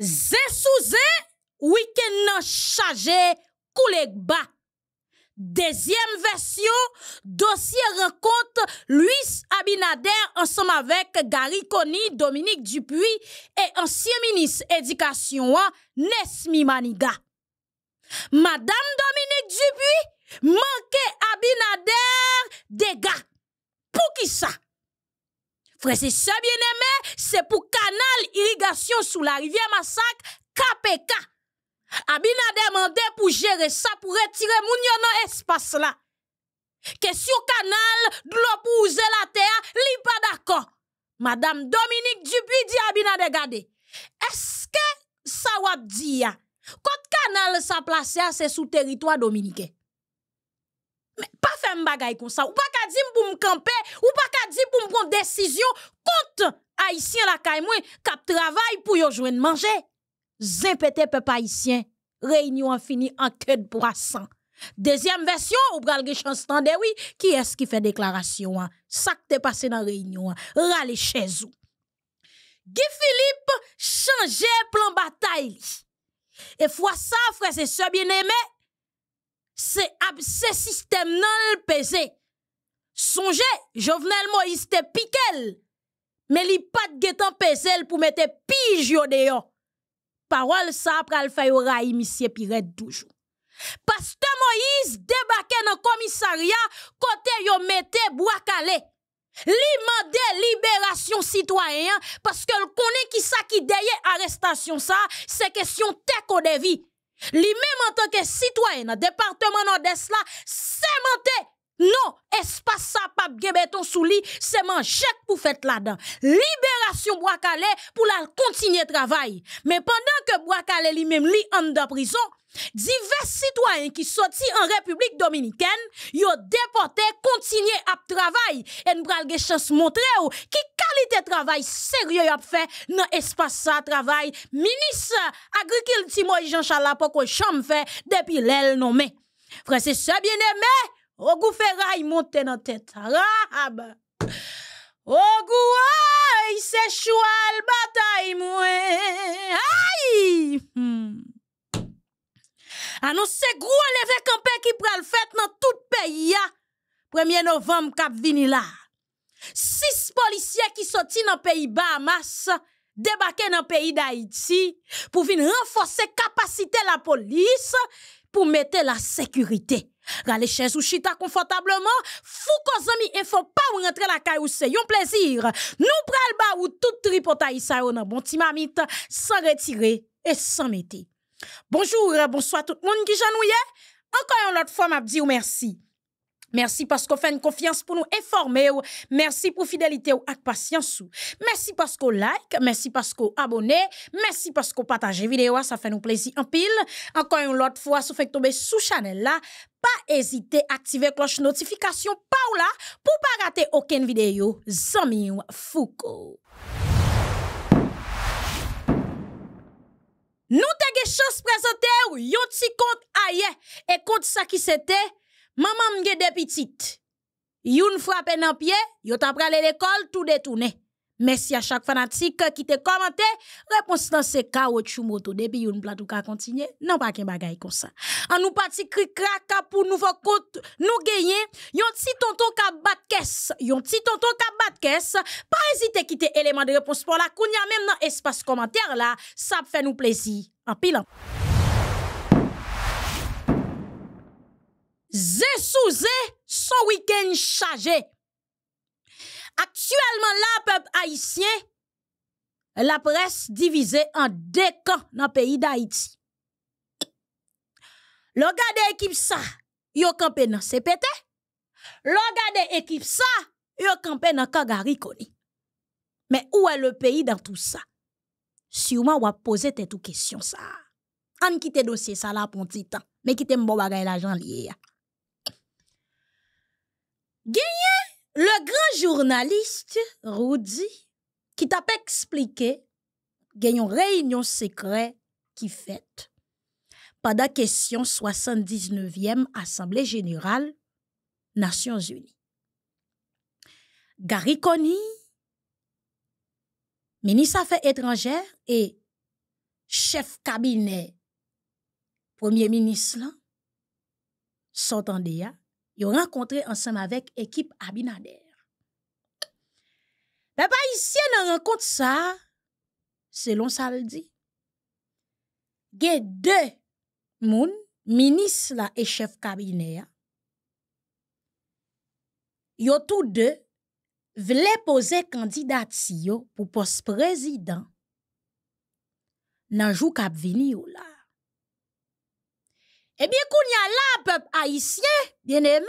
sous sou week-end nan chargé, koulek bas. Deuxième version, dossier rencontre, Luis Abinader ensemble avec Gary Conny, Dominique Dupuis et ancien ministre éducation, Nesmi Maniga. Madame Dominique Dupuis manque Abinader gars Pour qui ça Frère, c'est ça bien aimé, c'est pour canal irrigation sous la rivière Massac, KPK. Abina demandé pour gérer ça, pour retirer mon yon dans espace là. le canal, de l'eau pour user la terre, li pas d'accord. Madame Dominique Dupuy dit Abina de gade. Est-ce que ça va dire Quand canal sa place c'est sous territoire dominicain pas faire un bagay comme ça. Ou pas qu'à dire pour me camper, ou pas qu'à dire pour me prendre décision contre haïtien la caille kap travail pour yo de manger. pété, peuple haïtien. Réunion fini en queue de poisson. Deuxième version, ou pral ge chans oui, qui est-ce qui fait déclaration, hein? ça que t'es passé dans réunion, hein? rale chez vous. Guy Philippe changeait plan bataille. Et fois ça, frère, c'est ce bien aimé, c'est abcès système dans le PC. Songez, Jovenel Moïse te piquel, mais li pat getan pas pour mettre pige yo de Parole ça pral fè raï, monsieur Piret toujours. Pasteur Moïse débarqué dans le commissariat côté yo mette bois calé. Li mande libération citoyen parce que le connaît qui ça qui derrière arrestation ça, c'est question de de vie. Li même en tant que citoyen dans département nord-est là, cimenté, non, espace ça pas béton sous lit, c'est manchette pour faire là-dedans. Libération Bois-Calais pour la continuer travail. Mais pendant que Bois-Calais lui-même en prison, Divers citoyens qui sortis en République Dominicaine, ont déporté, continué à travailler Et nous la chance montrer que qui qualité travail sérieux a fait dans espace ça travail. Ministre agriculture moi Jean Charles pour chambre fait depuis l'elle nommé. Frère c'est bien aimé, au goût ferraille monter dans tête. Rahab. Au goût c'est choual bataille moi. Aïe! Hmm. Anonse gros leve qui ki pral fête dans tout peyi ya. 1er novembre cap vini la. Sis policiers ki le nan peyi Bahamas, débarqué dans peyi d'Haïti pour vin renforcer, renforcer la police pour mettre la sécurité. Rale chez ou chita confortablement. fou ko il ne faut pas rentrer dans la caille ou c'est un plaisir. prenons pral ba ou tout tripota isa on nan bon timamit, sans retirer et sans mettre. Bonjour, bonsoir tout le monde qui j'ennuie. Encore une autre fois, m'a dit merci. Merci parce qu'on fait une confiance pour nous informer. Merci pour fidélité et la patience. Merci parce que qu'on like, merci parce qu'on abonnez, merci parce qu'on partage vidéo, ça fait nous plaisir en pile. Encore une autre fois, si vous faites tomber sous channel là, pas hésiter à activer cloche notification pas là pour pas rater aucune vidéo. Zami Foucault. Nous t'a quelque chance présenté ou yon ti compte aye. Et compte ça qui c'était, maman des de Une fois frappe nan pied, yon t'a à l'école tout détourné. Merci à chaque fanatique qui t'a commenté. Réponse dans ce cas m'as Chumoto. Depuis une ne ou qu'à continuer. Non, pas qu'un bagaille comme ça. En nous parti craque pour nous faire nous gagner. Yon petit tonton ka bat caisse. Yon petit tonton ka bat caisse. Pas hésiter quitter l'élément de réponse pour la a hein, même dans espace commentaire là. Ça fait nous plaisir. En pile. Zé sous zé, son week-end chargé. Actuellement, la peuple haïtien, la presse divisée en deux camps dans le pays d'Haïti. de l'équipe ça, yo campé dans CPT. de l'équipe ça, yo campé dans Kagari Koni. Mais où est le pays dans tout ça? Sûrement, on va poser vous questions ça. On vous dossier ça là pour un petit temps. Mais quitte m'bon bagay l'argent lié. Genye! Le grand journaliste, Rudy, qui t'a expliqué qu'il y a une réunion secrète qui fait pendant question 79e Assemblée générale Nations Unies. Gary Conny, ministre Affaires étrangères et chef cabinet premier ministre, s'entendait rencontré ensemble ensemble avec équipe Abinader. pas ici, ici nan rencontré ça, selon ça y dit ge deux moun, ministre la et chef cabinet. yo tous de vle pose post yo pou président. président. nan jou kap vini ou la. Eh bien, qu'on y a là, peuple haïtien, bien-aimé,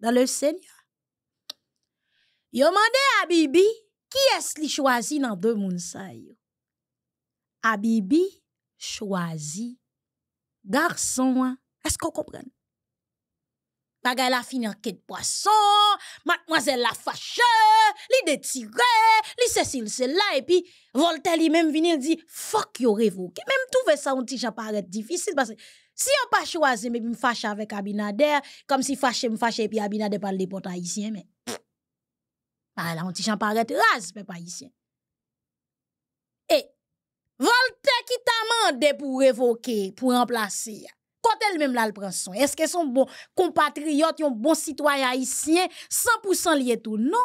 dans le Seigneur. Yo demandé à Bibi, qui est-ce qui choisit dans deux moun yo? A Bibi choisit garçon, hein. est-ce qu'on comprend? Bagay la fini en quête poisson, mademoiselle la fâche, li détiré, li ceci, c'est là, et puis Voltaire lui-même vini dit, fuck yo revoke. Même tout ça on petit j'apparaît difficile parce que si on pas choisi, mais me fâche avec Abinader, comme si fâché me fâché, et puis Abinader parle des potes haïtiens, mais. Ah là, on t'y paraît rase, mais pas haïtien. Et, Voltaire qui t'a demandé pour révoquer, pour remplacer, quand elle-même là, elle prend soin, est-ce que sont bon compatriote, un bon citoyen haïtien, 100% lié tout? Non.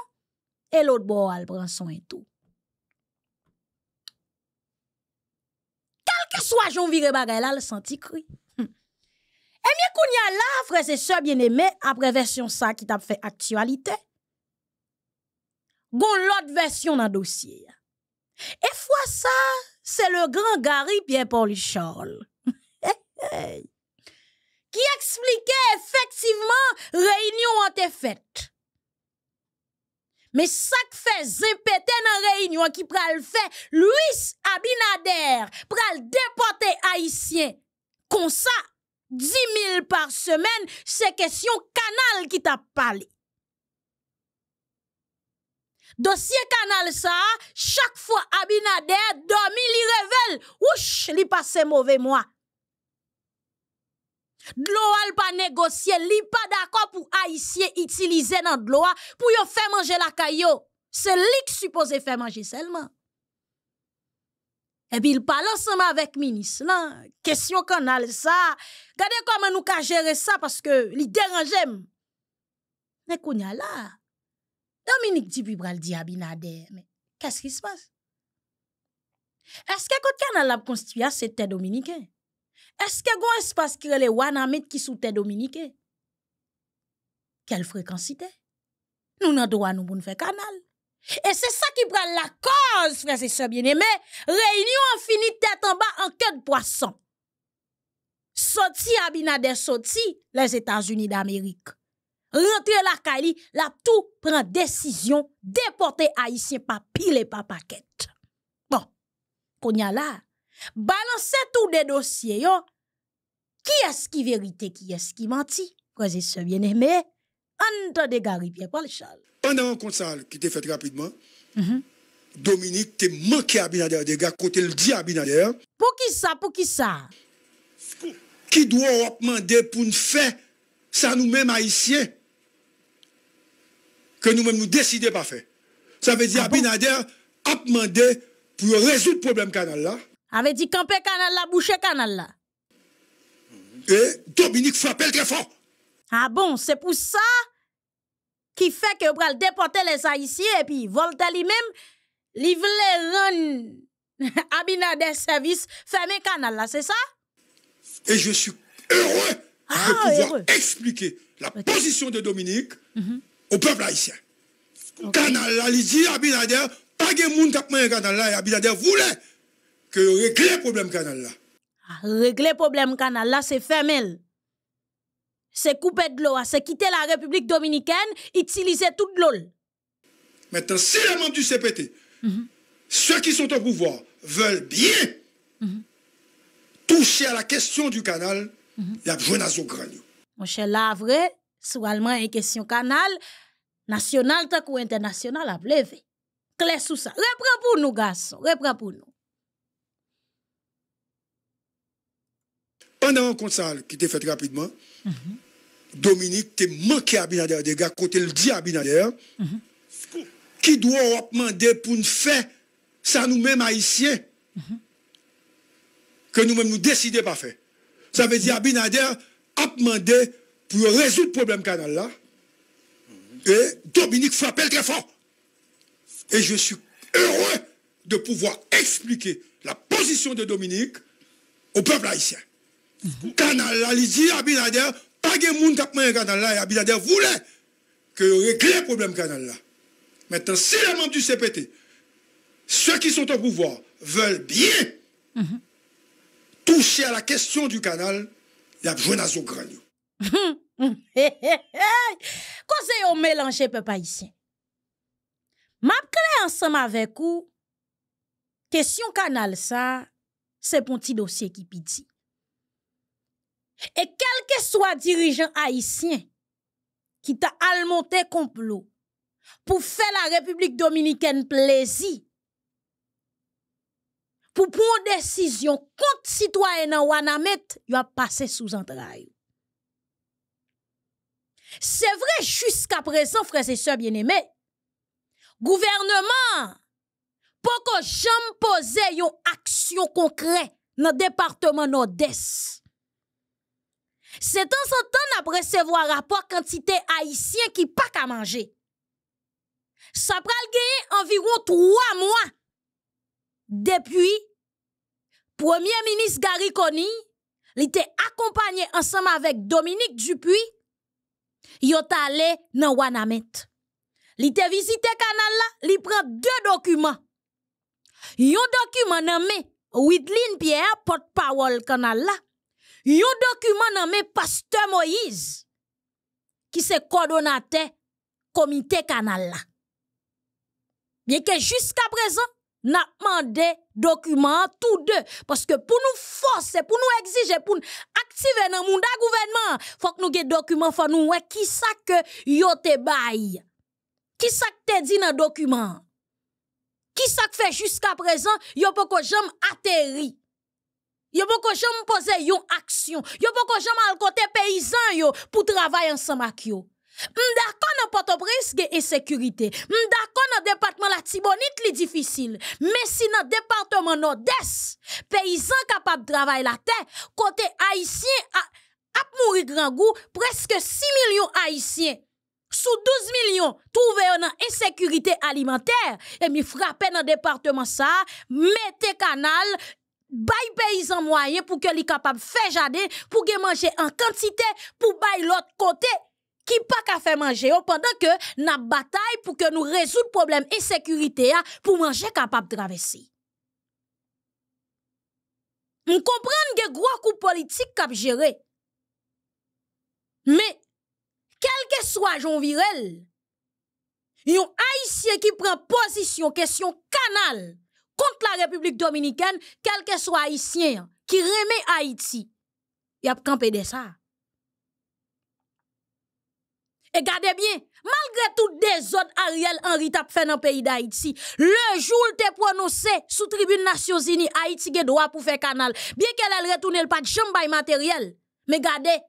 Et l'autre bord, elle prend et tout. Quel que soit j'en bagaille, Bagay, elle senti cri. Et eh bien, qu'on y a là, frère, c'est ça bien aimé, après version ça qui t'a fait actualité, Bon, l'autre version dans dossier. Et fois ça, c'est le grand Gary Pierre-Paul Charles. qui expliquait effectivement réunion en Mais ça qui fait zimpéter dans réunion qui pral fait Louis Abinader le déporter haïtien. Comme ça, 10 000 par semaine, c'est question canal qui t'a parlé. Dossier canal ça, chaque fois Abinader dormi, il révèle. ouch, il passe mauvais mois. Dloa pas négocier, il li pas d'accord pour utiliser utiliser dans dloa pour yon faire la caillot. C'est lui qui supposait faire manger seulement. Et puis il parle ensemble avec le ministre. Là, question canal ça. Regardez comment nous avons gérer ça parce que il dérange. Mais qu'on y a là. Dominique le dit Abinader, mais qu'est-ce qui se passe? Est-ce que le canal a constitué cette terre dominicain? Est-ce que y a un espace qui est les Wanamit qui sont des dominicain? Quelle fréquence Nous n'avons pas droit nous faire canal. Et c'est ça qui prend la cause, frères et sœurs bien-aimés. Réunion infinie tête en bas en queue de poisson. Sorti Abinader sorti les États-Unis d'Amérique. Rentre la Kali, la tout prend décision déporter Haïtien pas pile et pas Bon, qu'on y a là, balancez tous des dossiers, Qui est-ce qui vérité, qui est-ce qui mentit? Frères et sœurs bien-aimés, de Gary Pierre-Paul Charles. Pendant un conseil qui était fait rapidement, Dominique t'est manqué Abinader des gars, côté le dit Abinader. Pour qui ça, pour qui ça? Qui doit demander pour nous faire ça nous-mêmes haïtiens que nous-mêmes nous décidons pas faire. Ça veut dire ah Abinader a demandé pour résoudre le problème canal là. Avait dit camper canal là, boucher canal là. Et Dominique frappe très fort. Ah bon, c'est pour ça qui fait que pral déporter les Haïtiens et puis Volta lui-même li un rendre Abinader service fermer canal là, c'est ça Et je suis heureux ah, de pouvoir expliquer la position de Dominique mhm. au peuple haïtien. Okay. Canal là, il dit Abinader pas de monde qui a canal là et Abinader voulait que régler problème canal là. Ah, le régler problème canal là, c'est fermer c'est couper de l'eau, c'est quitter la République dominicaine, utiliser toute l'eau. Maintenant, si les membres du CPT, mhm. ceux qui sont au pouvoir, veulent bien mhm. toucher à la question du canal, mhm. il y a besoin d'un Mon cher Lavre, allemand une question canal, national tant ou international a lever. Clé sous ça. Reprends pour nous, garçons. Reprends pour nous. Pendant un conseil qui était fait rapidement, Dominique t'es manqué Abinader des gars côté le dit Abinader mhm. qui doit demander pour une faire ça nous-mêmes haïtiens mhm. que nous-mêmes nous décidons pas faire ça veut dire Abinader a demandé pour résoudre le problème canal là et Dominique frappe très fort et je suis heureux de pouvoir expliquer la position de Dominique au peuple haïtien mhm. canal là il dit Abinader Mm-hmm. A gen moun kapman yon kanal la, ya bilade voulè kè yon reklè problem kanal la. Metan si la moun du CPT, sè ki son ton pouvoi, vèl biyen touche a la kèsyon du kanal yap jwen a zo granyo. Ko zè yon mèlanjè pe pa yisyen? Map kè lè ansem avè kou kèsyon kanal sa se pon ti dosye ki piti. Et quel que soit dirigeant haïtien qui t'a almonté complot pour faire la République dominicaine plaisir, pour prendre décision contre citoyen en Wanamet, il a passé sous entrailles. C'est vrai jusqu'à présent, frères et sœurs bien-aimés, gouvernement, pour que j'aime poser une action concrète dans le département Nord-Est. C'est temps en temps n'a recevoir rapport quantité haïtien qui pas à manger. Ça prend environ trois mois depuis Premier ministre Gary il était accompagné ensemble avec Dominique Dupuis. est allé dans Wanamet. Il a visité canal là, il prend deux documents. Un document nommé Pierre porte-parole canal là yon document nommé Pasteur Moïse, qui se au comité canal Bien que jusqu'à présent, n'a demandé documents tous deux. Parce que pour nous forcer, pour nous exiger, pour nous activer dans le monde gouvernement, faut que nous ayons document, faut nous qui ça que yon te Qui ça te dit dans document? Qui ça fait jusqu'à présent, yon peut que j'aime atterrir? Yo pas gens qui poser une action. Yo pas de gens al côté paysan yo pour travailler ensemble avec yo. M'dakon nan Port-au-Prince ge insécurité. M'dakon nan département la Tibonite li difficile. Mais si nan département Nord-Est, paysan capable travailler la terre, côté haïtien à ap mouri grand goût, presque 6 millions haïtiens sous 12 millions trouvés en insécurité alimentaire et mi frappé dans département ça mettez canal bay paysan moyen pour que li capable faire jardin pour que manger en quantité pour bay l'autre côté qui pas qu'à faire manger oh, pendant que n'a bataille pour que nous résoudre problème insécurité ah, pour manger capable traverser on comprend que gros coup politique cap gérer mais quel que soit Jean Virel un haïtien qui prend position question canal contre la République dominicaine, quel que soit haïtien qui remet Haïti, y a campé de ça. Et gardez bien, malgré tout autres Ariel Henry t'a fait dans le pays d'Haïti, le jour où t'es prononcé sous tribune Nations Unies, Haïti a droit pour faire canal. Bien qu'elle retourne le pas de matériel, mais gardez,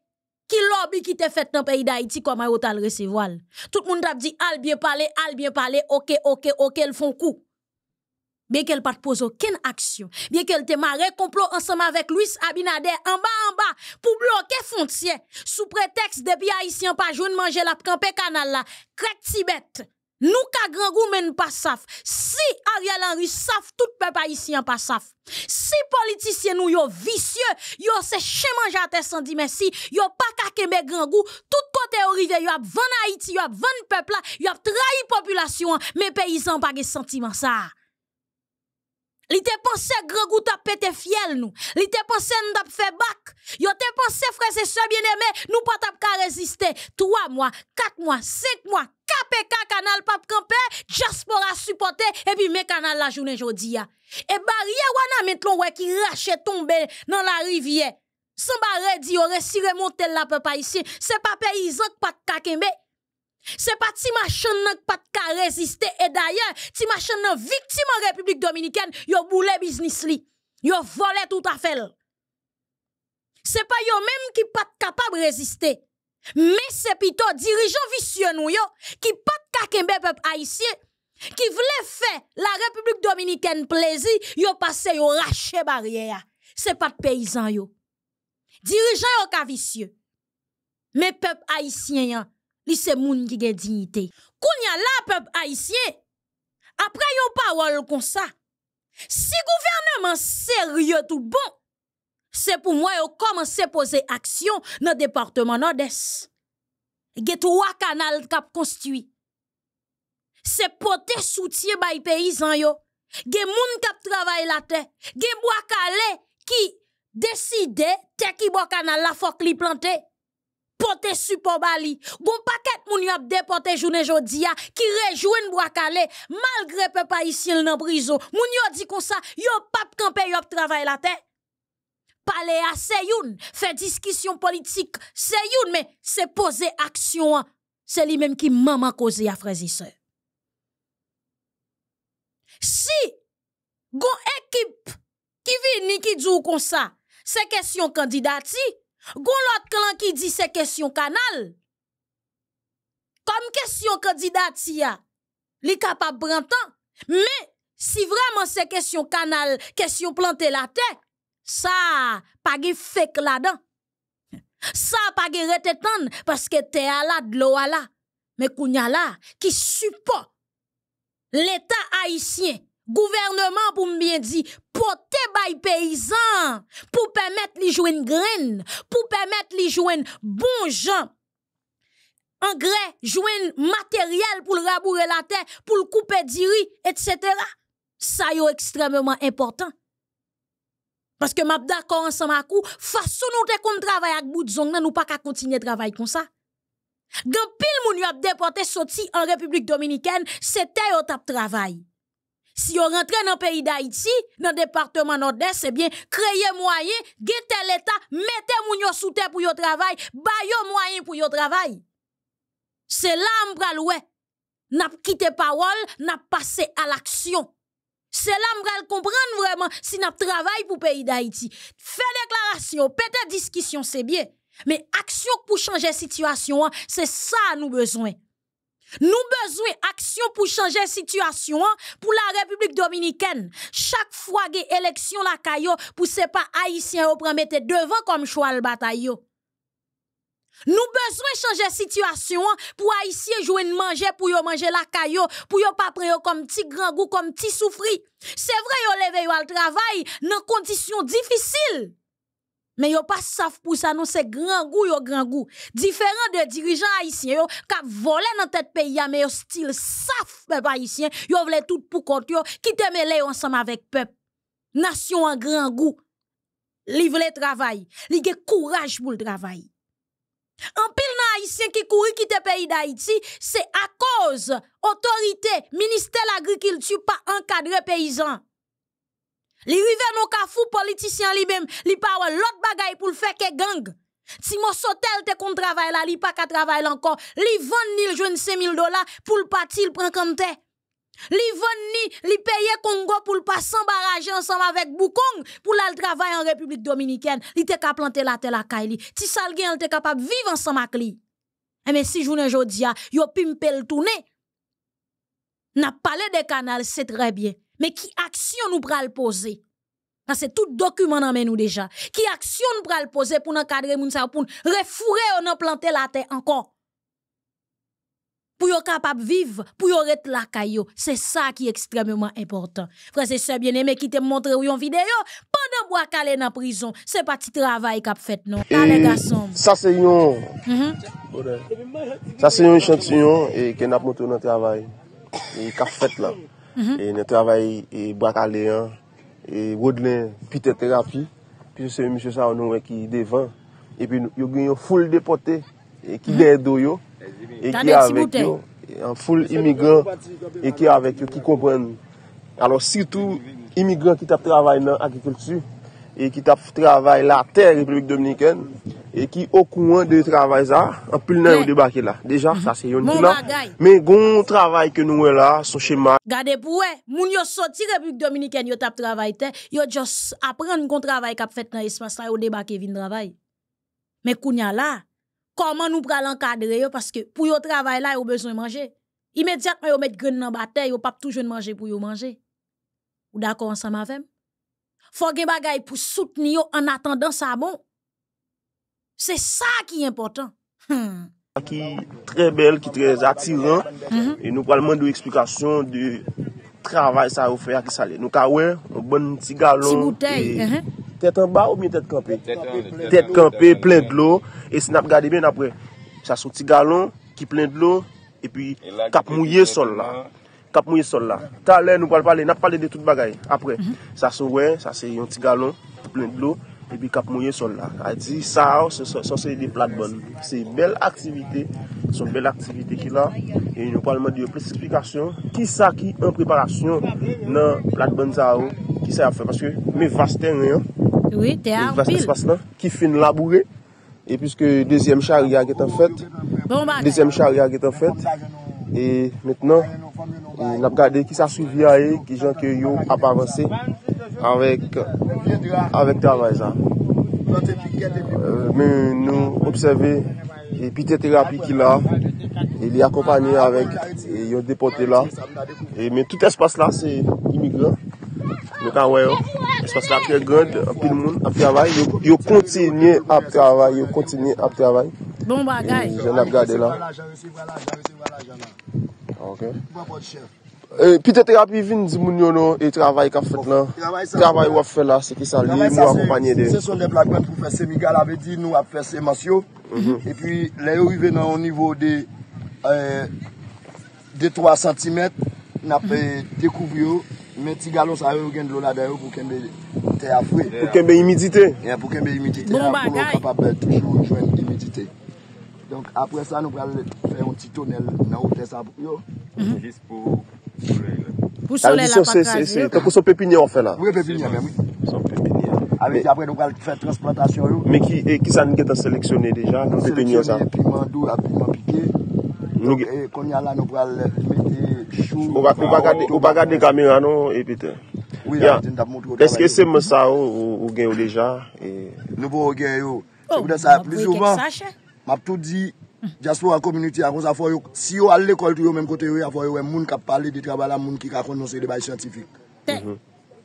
qui lobby qui te fait dans le pays d'Haïti, comment vous le recevoir? Tout le monde a dit, al bien parler, al bien parler, ok, ok, ok, ils font coup bien qu'elle pas pose aucune action, bien qu'elle te marre complot ensemble avec Luis Abinader en bas en bas pour bloquer frontière sous prétexte des pays pas joindre manger la camper canal là, crack Tibet. Nous ka grand goût men pas saf. Si Ariel Henry saf, tout peuple haïtien pas saf. Si politiciens nous yo vicieux, yo se à terre sans dire merci, yo pas ka kembe grand goût, tout côté rive yo a van Haïti, yo a van peuple là, yo a trahi population, mais paysan pas ge sentiment ça. Li te pense grand goût t'a pété fiel nous. Li te pense nous fait bac. Yo te pense frère c'est soeur bien-aimé, nous pas t'a ka résister. 3 mois, 4 mois, 5 mois, KPK canal pap campé, diaspora supporter et puis mes canal la journée aujourd'hui Et barrière wana metlon ouais qui rache tomber dans la rivière. Sans barre di yo resire monter la peuple ici, c'est pas paysan pas kakembe. C'est pas ti machin nan pas ka résister et d'ailleurs ti machin nan victime en République dominicaine yo boule business li yo volé tout à fait C'est pas yo même qui pas capable résister mais c'est plutôt dirigeant vicieux nou yo qui pas ka kembe peuple haïtien qui voulait faire la République dominicaine plaisir yo passé yo rache barrière c'est pas paysan yo dirigeant yo ka vicieux mais peuple haïtien li se moun ki gen dignité. Kounya la peuple haïtien, après yon parole comme ça, si gouvernement sérieux tout bon, c'est pour moi yon à poser action dans département Nord-Est. Get trois canal kap construit. C'est porter soutien bay paysan yo. Gen moun kap travail la terre, gen bois calé qui décide te ki bo canal la fok li planter pote support bali. Gon paquet moun y ap déporté et jodia qui rejouen Boakale malgré peuple haïtien nan prison. Moun yo dit comme ça, yop pap pas yo travail la terre. Parler à Seyoun, faire discussion politique, Seyoun mais c'est poser action. Hein. C'est lui-même qui maman causé à frères Si gon équipe qui vient ni qui dit comme ça, c'est question candidati Gon l'autre clan qui dit c'est question canal. Comme question candidat, il est capable de prendre temps. Mais si vraiment c'est question canal, question planter la terre, ça, pas de fake là-dedans. Ça, pas de parce que t'es à la de l'eau Mais cunyala qui support l'État haïtien, gouvernement pour me bien dire porter les paysans pour permettre les jouer une graine pour permettre les jouer bon gens engrais jouer matériel pour rabourer la terre pour le couper diri etc. ça est extrêmement important parce que suis d'accord ensemble à coup façon nous te kon travail avec bout de nous pas continuer continuer travailler comme ça Quand pile moun déporté sorti en république dominicaine c'était un travail si on rentre dans le pays d'Haïti, dans le département nord-est, c'est bien créer moyen, guetter l'État, mettez moun sous terre pour travail, bayo moyen pour yon travail. C'est là m'bral N'a quitté parole, n'a passé à l'action. C'est là m'bral comprendre vraiment si n'a travail pour le pays d'Haïti. Fait déclaration, des discussion, c'est bien. Mais action pour changer situation, c'est ça nous besoin. Nous besoin action pour changer situation pour la République dominicaine. Chaque fois qu'il élection la caillou pour c'est pas haïtien au mettre devant comme choix le bataille. Nous besoin changer situation pour haïtien jouer manger pour yo manger la caillou pour yo pas prendre comme petit grand goût comme petit souffri. C'est vrai yo levé yo travail dans conditions difficiles. Mais yon pas saf pour ça, non, c'est grand goût, yon grand goût. Différent de dirigeants haïtiens, qui volent dans tête pays, mais yon style saf, les Haïtiens, yon vle tout pour kont qui te ensemble avec peuple. Nation en grand goût. Li vle travail. Li ge courage pour le travail. En pile haïtien qui kouri qui te pays d'Haïti, c'est à cause autorité, ministère de l'agriculture pas encadré paysan. Li rive non ka fou politisyen li mem, li pa wè lot bagay pou gang. Si mon sotel te kon travail la, li pa ka travail encore, li vend ni jouen 5000 dollars pour le parti, il prend comme te. Li vend ni, li paye Congo pour le pas s'embarrager ensemble avec Boukong pour aller travailler en République Dominicaine. Li te ka planter la terre à Kaili. Ti sal gen, te capable vivre ensemble avec lui. Et mais si journée jodia, yo pimpel le tourner. N'a parlé des canaux, c'est très bien. Mais qui action nous pral poser? Parce que tout document nan nous déjà. Qui action nous pral poser pour encadrer moun sa, pour refourer ou nous planter la terre encore? Pour yon capable vivre, pour yon être la caillou. C'est ça qui est extrêmement important. Frère, c'est ça bien aimé qui te montre une vidéo. Pendant bois calé en prison, c'est pas petit travail qu'a fait non. Ça c'est yon. Mm-hmm. Ça c'est échantillon et qui n'a pas montré dans travail. Et qu'a fait là. E net travay baka leyan, e wadlen pite terapi, pi se mi se sa w nan wè ki devan. E pi yo gwen yo ful depote, e ki ley do yo, e ki avek yo, ful imigran, e ki avek yo ki kompren. Alors sitou imigran ki tap travay nan agrikultu, E ki tap travay la ten Republik Dominiken E ki okouan de travay za Anpil nan yo debake la Deja sa se yon ki la Men goun travay ke nou we la Son chema Gade pou we Moun yo soti Republik Dominiken Yo tap travay ten Yo jos apren goun travay kap fet nan espasa Yo debake vin travay Men kounya la Koman nou pral ankadre yo Paske pou yo travay la yo bezon manje Imediat man yo met gren nan batel Yo pap toujoun manje pou yo manje Ou dako ansan ma fem? Fò gen bagay pou souten yo an attendan sa bon. Se sa ki important. Ki hmm. tre bel, ki tre ativan. Mhm. E nou pralman dou eksplikasyon de travay sa bon uh-huh. ou fè a ki sa le. Nou kawen, nou bon ti galon. Ti goutèy. Tet an ba ou mi tet kanpe? Tet kanpe, plen de lò. E si nap gade ben apre, sa sou ti galon ki plen de lò. E pi kap mouye sol la. kap mwenye sol la, talen nou pal pale, nap pale de tout bagay, apre, sa souwen, sa se yon ti galon, plen de lo, epi kap mwenye sol la, a di sa ou, sa se yon de plat bon, se bel aktivite, son bel aktivite ki la, e nou pal man di yo plesifikasyon, ki sa ki an preparasyon nan plat bon za ou, ki sa ya fe, mwen vaste yon, yon vaste spas nan, ki fin laboure, e pwiske dezyem charyag etan fet, dezyem charyag etan fet, E mètnen, e, n ap gade ki sa souvi a e, ki jan ke yo ap avanse avèk travajan. Mè nou obseve epite terapi ki la, e li akopanyen avèk e, yo depote la. E, Mè tout espas la se imigran, nou kan wè yo, espas la pe gòd ap travaj, yo kontinye ap travaj, yo kontinye ap travaj. Bon bagay. Jel ap gade la. Jalè, jalè, jalè, jalè, jalè, jalè. Ok. Bo ap ap chè. Pite te ap yi vin di moun yon nou e travay ka fèt lan. Bon, travay sa. Travay wap fèt la. Se ki sa li mou akopanyè de. Se son mm-hmm. de black man pou fès. Se mi gal ave di nou ap fès emasyo. E pi le yo yi ven nan o nivou de eee de 3 cm napè dekouv yo. Men ti galon sa yo gen lona de yo pou kembe te afwè. Pou kembe imidite. Ya pou kembe imidite. Bon bagay. Pou lò kap ap b Donk apre sa nou pral fè yon tito nel nan ou tè sa bouk yo. Jis pou sou lè la patraji yo. Tè pou sou pepinyè ou fè la? Oui, pepinyè mè, oui. Sou pepinyè. A vè di apre nou pral fè transplantasyon yo. Mè ki san gen ta seleksyonè deja? Seleksyonè, piment dou, piment piqué. Donc konya non, la nou pral fè chou. Ou baga de gamè an nou, epitè? Oui, apre sa nou pral fè transplantasyon yo. Oh, Eske se mè sa ou gen yo deja? Nou pou gen yo, se mè sa pli souvan. Ou, apre kèk sache? M ap tout di, just for a community akons a fo yo, si yo al le kol to yo menm kote yo yo a fo yo, menm moun kap pale de trabalan moun ki akons non se de bay scientific. Mhm.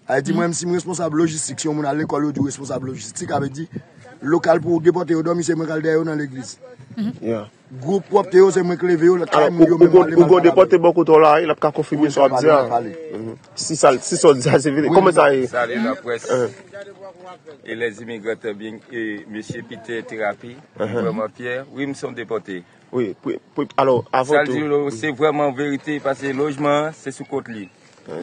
Aye di menm si m responsable logistik, si yo menm al le kol yo di responsable logistik, ape di, lokal pou depote yo domi se mwen kalde yo nan l'eglis. Goup wap te yo zem ekle ve yo la krem yon me mali man. Ou goun depote mwen koutou la, la pou ka konfibye sou adja. Si sou adja se vide. Kome zaye? Salè la pres. E euh. les imigrate eh bin, e mèche Peter Terapi, ou mèche Pierre, ou yon mèche son depote. Oui, alors avote. Salè di lou, se vwèman verite, pasè lojman se sou kote li.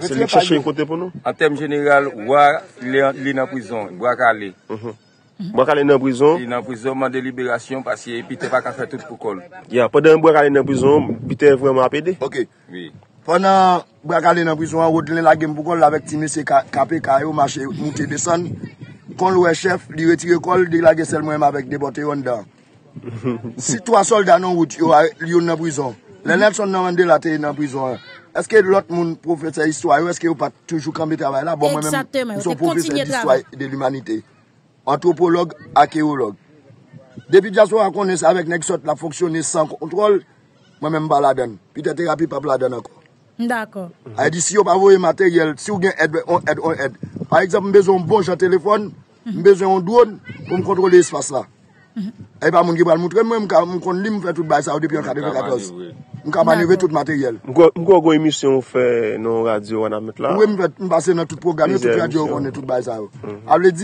Se nèk chèche yon kote pou nou? A tem jenéral, wè lè yon na pwison, wè kale. Mh mh. Bwakale nan brison? E nan brison man deliberasyon pasye Pite baka fè tout pou kol Ya poden bwakale nan brison pite vwèman apède Ok Fò nan bwakale nan brison wòd lè lage mpou kol Lavek ti mè se kapè karyo Mache moutè de san Kol wè e chef li wè tire kol Lè lage sel mwèm avek debote yon dan Si twa solda nan wòd yon nan brison Lè lè son nan wèndè late yon nan brison Eske lòt moun profete histwayo Eske yon pat toujou kambe travay la Bon mè mèm moun profete histway de l'umanite antropolog, akeolog. Depi di aswa akone se avek nek sot la foksyon ne san kontrol, mwen men mbala den. Pi te terapi pa mbala den akon. Dako. Mm-hmm. Ay di si yo pa vwe materyel, si yo gen edwe, on ed, on ed. Par exemple, mbezon bonj mm-hmm. mm-hmm. eh ah, non a telefon, mbezon on drone, pou mkontrole espas la. Ay pa mwen gebal moutre, mwen mkontre li mwen fwe tout bay sa ou depi yon kateve kakos. Mkan maneve tout materyel. Mgo go emisyon fwe nan radyo an amet la? Mwen fwe mbase nan tout progan, mwen fwe tout radyo an an tout bay sa ou. Avle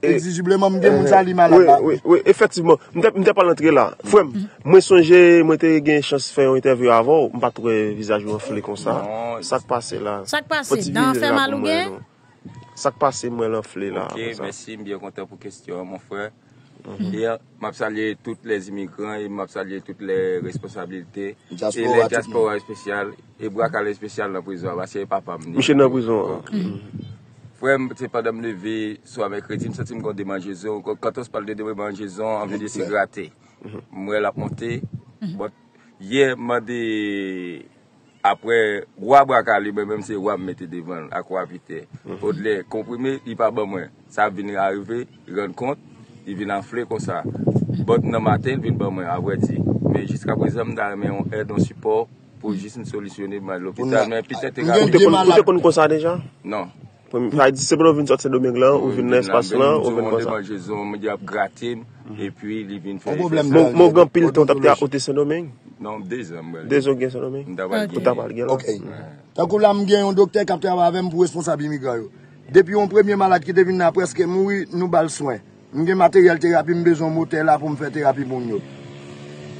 Ejizibleman mwen gen moun zali man la pa Efectiveman, mwen te pa lantre la Frèm, mwen sonje mwen te gen chansi fè yon interview avon Mwen pa toure vizaj mwen flè kon sa Sak pase la Sak pase, nan fè malou gen Sak pase mwen lè flè la Ok, mwen si mwen biye kontè pou kestyon mwen mm-hmm. frè Mwen ap salye tout les imigran Mwen ap salye tout les responsabilité Mwen ap salye tout les responsabilité Mwen ap salye tout les responsabilité Mwen ap salye tout les responsabilité Fwe mte padam leve, so ame kredi mse tim kon demanjezon, kon katos palde demanjezon, ame de se grate. Mhm. Mwen la ponte, mhm. but ye mwade, apwe, wap wakali, mwen mse wap mwete devan akwa vitè. Fote mhm. le, komprime, i pa ban mwen. Sa vini arve, i ren kont, i vini anflè kon sa. But nan maten, vini ban mwen avwè di. Men jiska prezèm nan mwen, on edon support, pou jisn solisyonè mwen l'okital mwen, pite te garbi. Mwen te kon kon sa dejan? Non. Mwen te kon kon sa dejan? Ay di sepon ou vin chot sen domeng lan Ou vin nan espasyon lan Ou vin kwa sa Mwen gen pil ton tapte a ote sen domeng Non dezen Dezen gen sen domeng Ok Depi ou premye malade ki devine nan preske Mwen gen materyal terapi Mwen gen materyal terapi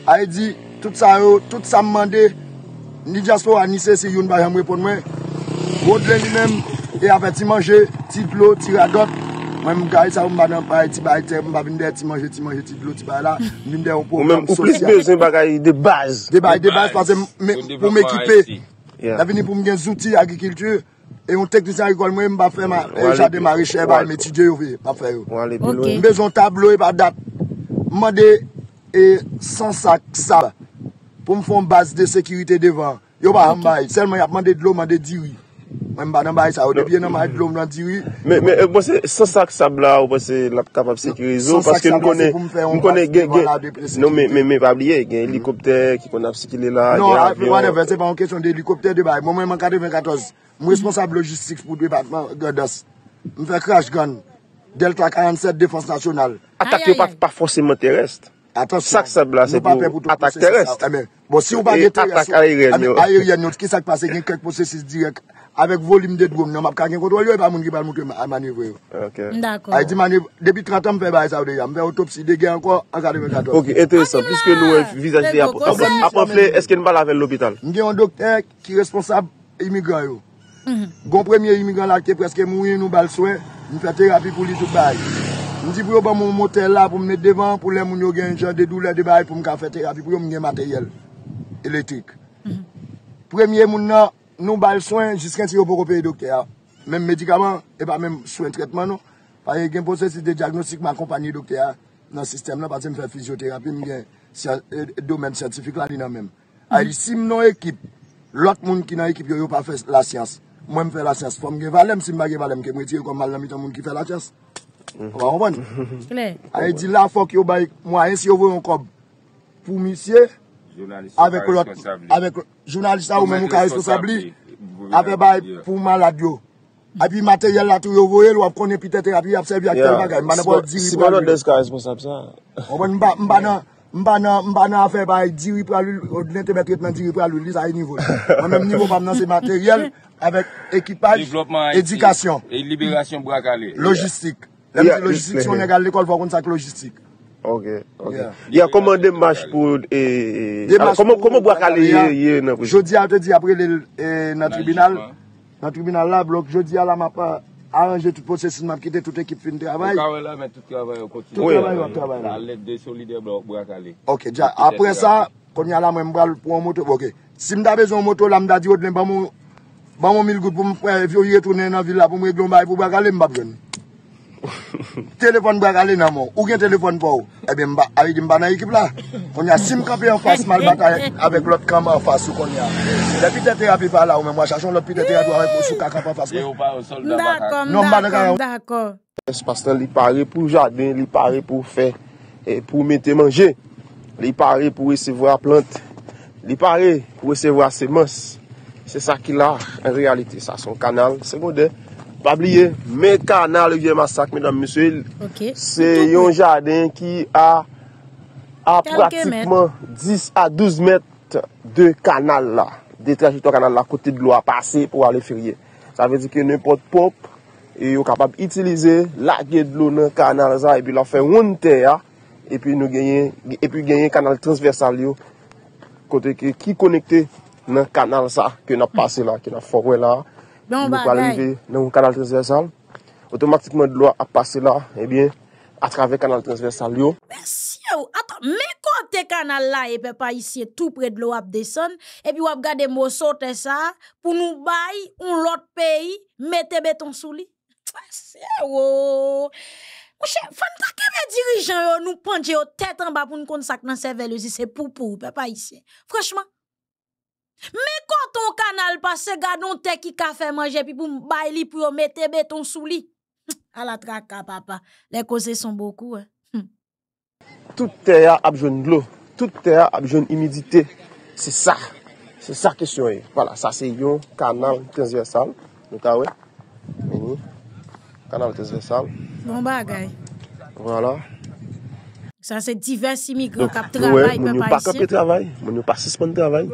Ay di Tout sa ou, tout sa mwande Ni jaspo anise se yon bagan mwepon mwen Wot len di menm E apen ti manje, ti blo, ti ragot Mwen mwengay sa w mbadan paye ti baye te Mbap in de ti manje, ti manje, ti blo, ti baye la Mwen mdè w pou mwen sosya Ou pli pe se mbaga yi de baz De baz, de baz, pwazen mwen ekipe La veni pou mwen gen zouti, agrikiltu E yon teknisyan yi kol mwen mba fe Mwa le bi loun Mbe zon tablo yi pa dat Mwande e san sak sa Pwam fwon baz de sekirite devan Yon pa anbay Sel mwen yap mwande di blo, mwande di wui Mwen banan bay sa ou depye nan ma etlom lan tiwi. Mwen bwese, sa sak sab la ou bwese laptop ap sekirizo, mwen konen gen, gen, gen, mwen bwese, gen, gen, helikopter ki kon ap sekirila, gen ap yo. Non, mwen bwese, se pan waketsyon de helikopter de bay, mwen mwen man kade 2014, mwen responsable logistik pou dwe patman, gandas, mwen fè crash gun, Delta 47, defans nasyonal. Atak yo pat pa fosèm an terest. Sak sab la, se di yo, atak terest. Ame, bo si yo ban de terest, ame, aye yo yon not, ki sak pase gen kèk posesis direk avèk volim de droum nan map kagen kontrol yo e pa moun ki bal moutou a manivre yo. Ok. A iti e manivre, depi 30 an mwen fè bay sa ou de yam, mwen otopsi de gen anko, akade mwen katon. Ok, enteresan, pwiske nou wè vizanj de ya, apople, eske nou bal avè l'hobital? Mwen gen yon doktor ki responsab imigran yo. Gon premye imigran lakè preske moun yon nou bal swen, mwen fè terapi pou li tout bay. Mwen di pou yo ban moun motel la pou mwen et devan, pou lè moun yo gen jò de doule de bay Nou bal swen jisken si yo pou kopye yi dokte ya. Mem medikaman, e pa mem swen tretman nou. Faye gen pose si de diagnostic ma kompani yi dokte ya nan sistem la pati m fè fizyoterapi m gen domen sertifik la dinan men. A yi si m nan ekip, lak moun ki nan ekip yo yo pa fè la sians. Mwen fè la sians. Fom gen valem si m bagye valem ke m weti yo kon mal namit an moun ki fè la sians. A wak wan. A yi di la fok yo bayi mwa yen si yo vwe yon kob pou misye. Awek jounalista ou men mou ka responsabli, afe bay pou malad lo. Ape materyel ato yo voye lo ap kon epitet e api apsebi ak tel bagay. Mbana pou diri pou alu. Si banan dey se ka responsabli sa. Mbana afe bay diri pou alu, ou nete metretmen diri pou alu, li sa e nivou. Mwen mnivou pav nan se materyel, avek ekipaj, edikasyon, logistik. Mwen mwen logistik si yon negal, lekol vokoun sa ki logistik. Ok, ok. Ya komande mashpoud e... e Komo Bwakale ye? Jodi a te di apre e, na tribunal. Na tribunal la blok. Jodi a la m apa aranje tout posesin. M ap kite tout ekip fin travay. Tout travay yo ap travay. La led de solide blok Bwakale. Ok, apre sa, konye a la mwe mbral pou an moto. Ok, si m da bez an moto la m da di wadlen ba m ou mil gout pou m fwe vyo yi retoune nan vila pou m re glombaye pou Bwakale m ba bwen. Telefon ba gale nan mo Ou gen telefon ba ou Ebe eh mba, a yi di mba nan ekip la Fony a sim kapi an fas mal batay Avek lot kama an fas sou kon ya Le pi de te a vi pa la ou men Mwa chachon le pi de te a dou a reposou kaka an fas e Non mba ne kaya ou Nes pastan li pare pou jardin Li pare pou fè Et pou mette manje Li pare pou esevo a plant Li pare pou esevo a semen Se sa ki la en realite sa Son kanal sekonde Babliye, men kanal yo gen masak, medan monsil, se yon jardin ki a apratikman 10 a 12 met de kanal la. De trajito kanal la, kote dlo a pase pou alifirye. Sa ve di ki ne pot pop, yo kapab itilize, lage dlo nan kanal za, epi la fe yon te ya, epi nou genye kanal transversal yo, kote ki ki konekte nan kanal sa ki na pase la, ki na fore la Bon, bah, arriver dans le canal transversal. Automatiquement, loi a passé là, eh bien, à travers le canal transversal. Monsieur, attends, mais quand côté canal là, et eh ben, pas ici, tout près de l'eau a descendre, et puis on a gardé mot sauté ça, pour nous bailler un autre pays, mettez béton sous lui. Monsieur, Mwen chè, faut ta kebe dirigeants, yo nous pandye yo nous an ba pou en bas pour nous seve le zi se ici. pour Me kon ton kanal pa se gadan te ki kafe manje Pi pou m bay li pou yo mette beton sou li hm, A la traka papa Le koze son boku hm. Tout te a apjoun glou Tout te a apjoun imidite Se sa Se sa kesyon e Sa se yo kanal tenziye sal Kanal tenziye sal Bon ba gay Sa se divers imigran Mwen yo pa kapi travay Mwen yo pa sisman travay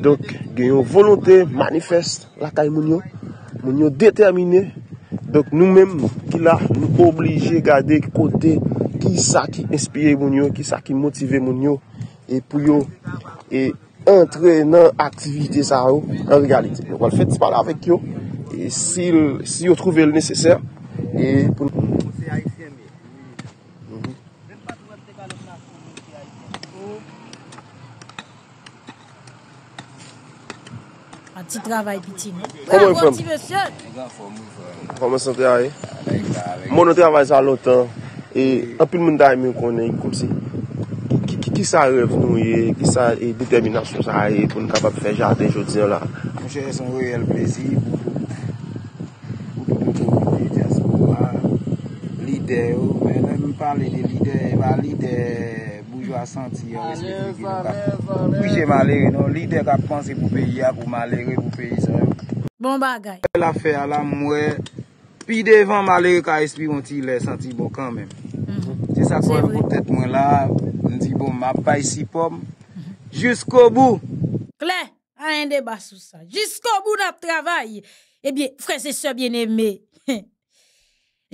Donk genyon volante manifest lakay moun yo, moun yo determine, donk nou menm ki la nou oblije gade ki kote ki sa ki inspire moun yo, ki sa ki motive moun yo, e pou yo entre nan aktivite sa yo an regalite. Donk wal fèt se pala avèk yo, e si yo trouve lè nèsesèr. ti travay pitin. Kwa mwen sante ae? Mwen nou travay zalotan e apil mwen da e mwen konen kon se. Ki sa rev nou ye? Ki sa e determinasyon sa ae pou nou kapap prejade jodze la? Mwen chere son reyel plezi pou pou pou pou lide ou men nan mi pale lide lide A senti yon respi yon ki yon ka. Pwije malere yon. Li dek ak panse pou peyi ya pou malere pou peyi zan. Bon bagay. La fe alam mwè. Pi devan malere ka respi yon ti le. Senti bo kan men. Ti sa kwen pou tet mwen la. Ndi bo mapay si pom. Jusko bou. Klen. A yon de basou sa. Jusko bou nap travay. Ebye, fre se se biene vme.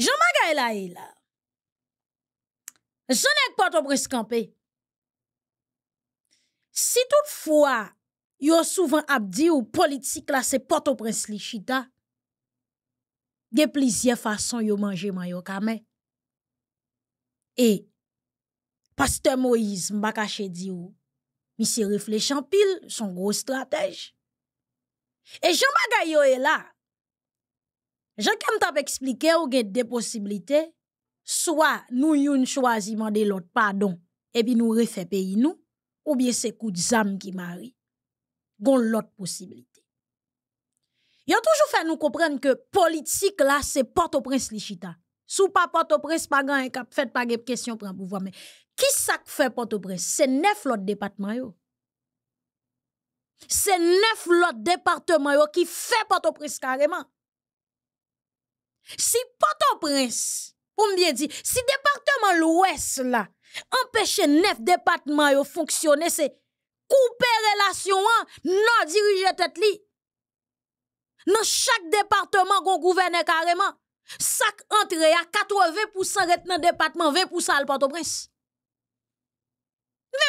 Jou magay la e la. Sonek pato bris kampe. Si toutefois, yo souvent abdi ou politique la c'est Port-au-Prince li chita, plusieurs façons de yo manje man yon kame. Et pasteur Moïse m'bakache di ou, mi se pile son gros stratège. Et jean Bagay yo là. la, jan kem tap explique ou gen de possibilités. Soit nou yon chwazi mande l'autre pardon. Et puis nou refait pays nou, ou bien c'est coup d'âme qui marie. Gon l'autre possibilité. Ils ont toujours fait nous comprendre que politique là c'est Port-au-Prince Lichita. Sous pas Port-au-Prince pas et cap fait pas question pour pouvoir mais qui ça fait Port-au-Prince C'est neuf l'autre département yo. C'est neuf l'autre département yo qui fait Port-au-Prince carrément. Si Port-au-Prince, pour me bien dire, si département l'Ouest là empêcher neuf départements de fonctionner, c'est couper relation, non diriger tête li. Dans chaque département qu'on gouverne carrément, sac entre à 80% dans dans département, 20% à Port-au-Prince.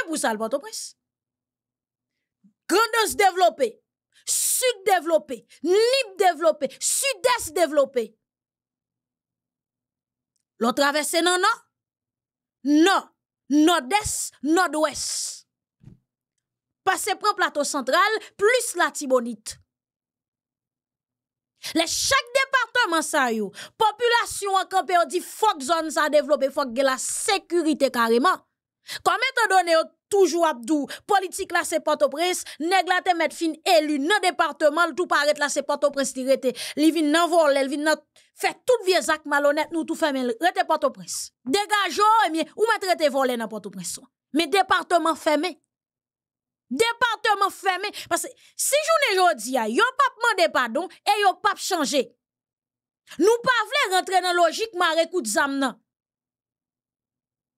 20% à Port-au-Prince. Grandeur développée, sud développé, nip développé, sud-est développé. L'on traverse non non. Non nord-est, nord-ouest. Passez le plateau central plus la Tibonite. Les chaque département, sa yo, population on dit, faut que zone sa développer, faut la sécurité carrément. Comment étant donné, au toujours Abdou. Politique là, c'est Port-au-Prince. Nèg là, mettre fin élu. non département, le tout paraît là, c'est Port-au-Prince qui rete. Li vin nan vol, li vin fait tout vieux acte malhonnête, nous tout fermer. Rete Port-au-Prince. Dégageons, oh, eh bien, ou mettrez rete voler dans Port-au-Prince. Oh? Mais département fermé. Département fermé. Parce que si journée aujourd'hui, yon pas de pardon et yon pas changé. Nous pas voulons rentrer dans la logique mais écoutez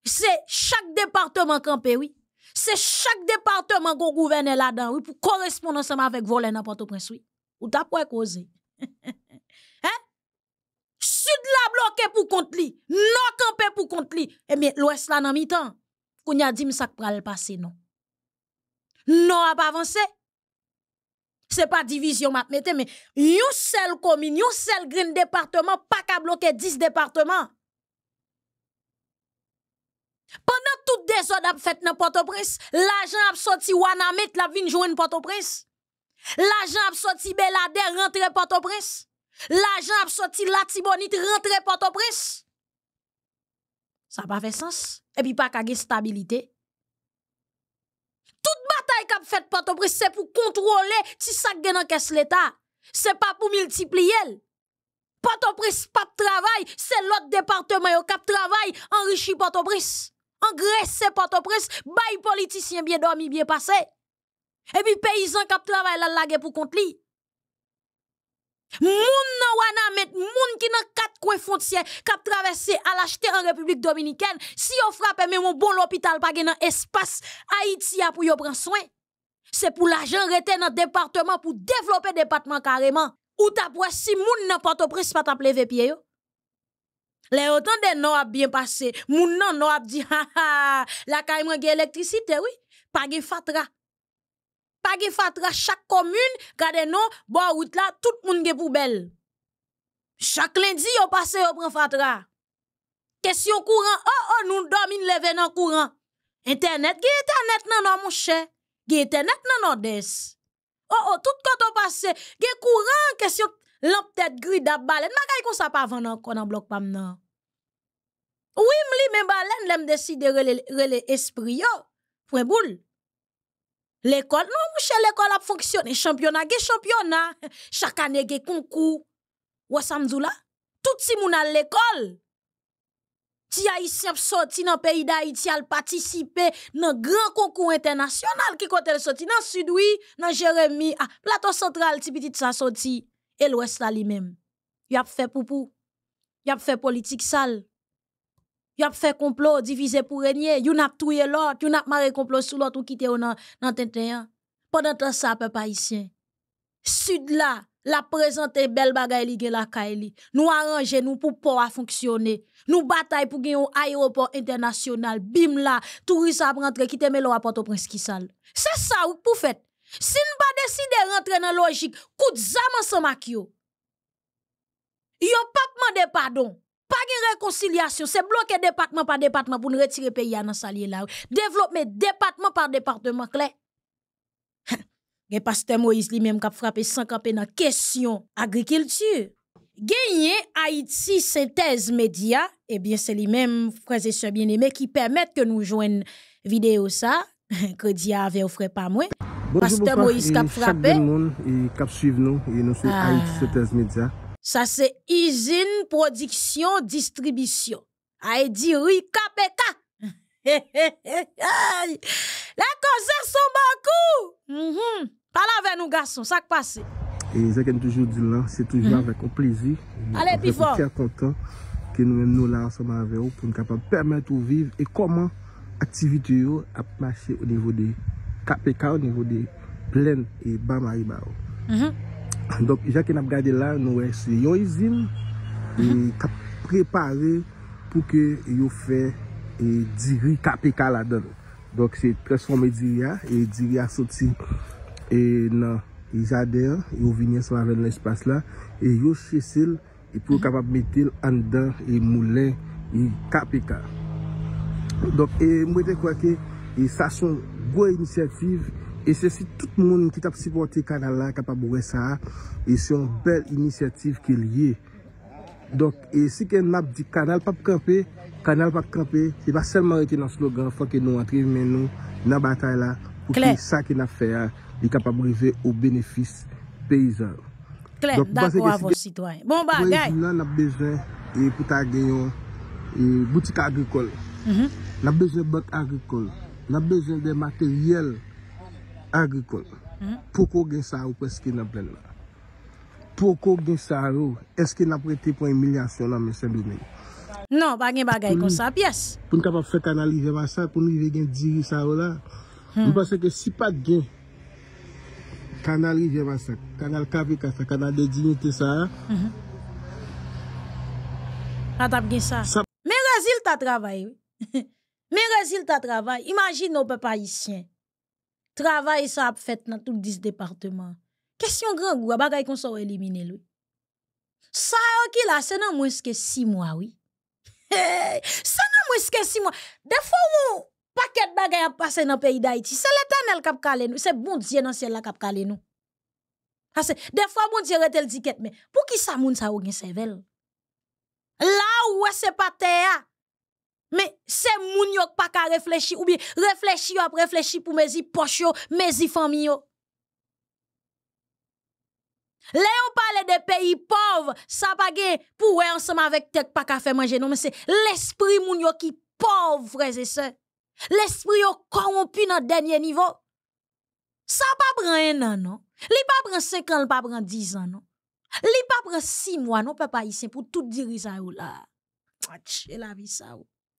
C'est chaque département campé, oui c'est chaque département qu'on gouverne là-dedans, oui, pour correspondre ensemble avec voler n'importe prince oui. Ou t'as pour causer. hein? Sud la bloqué pour contre lui, non campé pour contre lui. et eh bien, l'ouest là dans mi-temps, qu'on y a dit ça pral passer non. Non a pas avancé. C'est pas division m'a mais une seule commune, une seule green département pas qu'à bloquer 10 départements. Pendant tout désordre ap fèt nan Port-au-Prince, sorti ap soti Wanamet la vin jouen Port-au-Prince. L'argent ap soti Belader rentre Port-au-Prince. L'argent ap soti Latibonite rentre Port-au-Prince. pas pas fait sens. et puis pas kage stabilité. Tout batay kap fèt Port-au-Prince, c'est pour contrôler si ça gen an kes l'État c'est pas pour multiplier. Port-au-Prince travail. travay, travail, l'autre qui yo qui travay, enrichi Port-au-Prince engraisser Port-au-Prince, bail politicien bien dormi, bien passé. Et puis paysan qui travaille la lage pour compte li. Moun nan wana met, moun qui nan quatre coins frontières, qui traversé à l'acheter en République Dominicaine, si on frappe mais un bon l'hôpital pas gen espace Haïti pour yo prendre soin. C'est pour l'argent rete dans département pour développer département carrément. Ou t'as si moun nan Port-au-Prince pas tap levé pied le autant de noms a bien passé. mon nom nou dit dit « ha ha, la kay mwen électricité, oui, pas de fatra. pas de fatra, chaque commune, gade non, bo route là tout moun ge poubelle. Chaque lundi, yon passe on pren fatra. Question courant, oh oh, nous dormons leve dans courant. Internet, ge internet nan mon cher, ge internet non non des. Oh oh, tout koto passe, ge courant question lamp tête gris d'abalen, ma kon sa pa vendre encore dans bloc pam nan. Oui, m'li men balen, lem décider rele, rele esprit yo, point boule. L'école, non, mouche l'école a fonctionné, championnat, ge championnat, chaque année ge concours, ou Samzoula. tout si moun à l'école. Ti haïtien sorti dans pays d'Haïti as participé dans grand concours international qui côté sorti dans sud oui, dans Jérémy, ah, plateau central ti petit sa sorti et l'Ouest là lui-même. Il a fait pou Il a fait politique sale. Il a fait complot divisé pour régner. Il a tué l'autre. Il a marré complot sur l'autre ou quitté dans Tintin. Pendant temps ça, peuple haïtien. Sud là, la présente belle bagaille li la kaili. Nous arrangeons nous pour pouvoir fonctionner. Nous bataille pour gagner un aéroport international. Bim là, touristes à rentrer, quitter Melo à Port-au-Prince qui sale. C'est ça ou pour fait. Si nous pas de rentrer dans la logique, coup de zam Il yo. Yo pas demandé pardon. Pas de réconciliation, c'est bloquer département par département pour nous retirer le pays dans salier là. Développer département par département clé. Le pasteur Moïse lui-même qui a frappé sans camper dans question agriculture. Gagner Haïti synthèse média, eh bien c'est lui-même frères et sœurs bien-aimés qui permettent que nous une vidéo ça, que crédit avait frère pas moins. Pasteur Moïse qui a frappé. Il a suivi nous et nous sommes sur ah. Haïti 13 Media. Ça, c'est usine production distribution. Aïdi Rika Peka. Les concerts sont beaucoup. Mhm. Parlez avec nous, garçons, Ça qui passe. Et ça toujours dit là, c'est toujours mhm. avec plaisir. Allez, puis fort. Je suis content que nous sommes nous là ensemble avec vous pour nous permettre de vivre et comment l'activité a marché au niveau des kapeka ou nivou de plen e ba ma i ba ou. Mhm. Dok, jak en ap gade la, nou es yon izin prepare pou ke yo fe diri kapeka la den. Dok, se pres fome diri a, diri a soti e nan jader, yo vinyen sa la ven l'espas la e yo sesil pou yo mhm. kapab metil an den moulen yi kapeka. Dok, mwen te kwa ki yi sason bonne initiative. Et ceci, tout le monde qui a supporté le canal là, capable de ça. Et c'est une belle initiative qui est liée. Donc, et si quelqu'un a du canal pas camper, canal pas camper, ce va pas seulement été dans le slogan, il faut que nous entrions dans la bataille là. Pour que ça qui a fait, hein. il capable de arriver au bénéfice paysan. donc d'accord avec citoyens. Bon, bah, là Nous besoin et pour ta gagner une boutique agricole. Mm-hmm. Nous besoin de banque agricole. N ap bezen de materyel agrikon hmm? pou kou gen sa ou pou eski nan plen la. Pou kou gen sa ou, eski nan prete pou emilyansyon nan mesebe meni. Non, bagen bagay kon sa pias. Poun kapap fe kanalize masak, pou nou ve gen diri sa ou la. Mwen hmm. pase ke si pat gen kanalize masak, kanal kavika sa, kanal de dinite sa. A tap gen sa. Men azil ta travay. Men rezil ta travay, imajin nou pe pa yisyen. Travay sa ap fet nan tout dis departement. Kesyon gran gwa, bagay kon sa ou elimine lou. Sa a okila, se nan mweske si mwa, oui. Se nan mweske si mwa. Defwa mwou paket bagay ap pase nan peyi da iti, se letan el kap kalen nou, se bondje nan sel la kap kalen nou. Ase, ah, defwa bondje rete l diket, pou ki sa mwoun sa ou gen sevel. La ou wese pateya, Mais c'est moun yo pas qu'à réfléchir ou bien réfléchir après réfléchir pour mes poche yo, mes famille yo. Là on parle de pays pauvres, ça pas pour ensemble avec tek pas qu'à faire manger non mais c'est l'esprit moun yon qui pauvre frères et sœurs. L'esprit yon corrompu dans dernier niveau. Ça pa prend un an non. Li pas prend 5 ans, li pas prend 10 ans non. Li pas prend 6 mois non papa ici pour tout dire ça là. la vie ça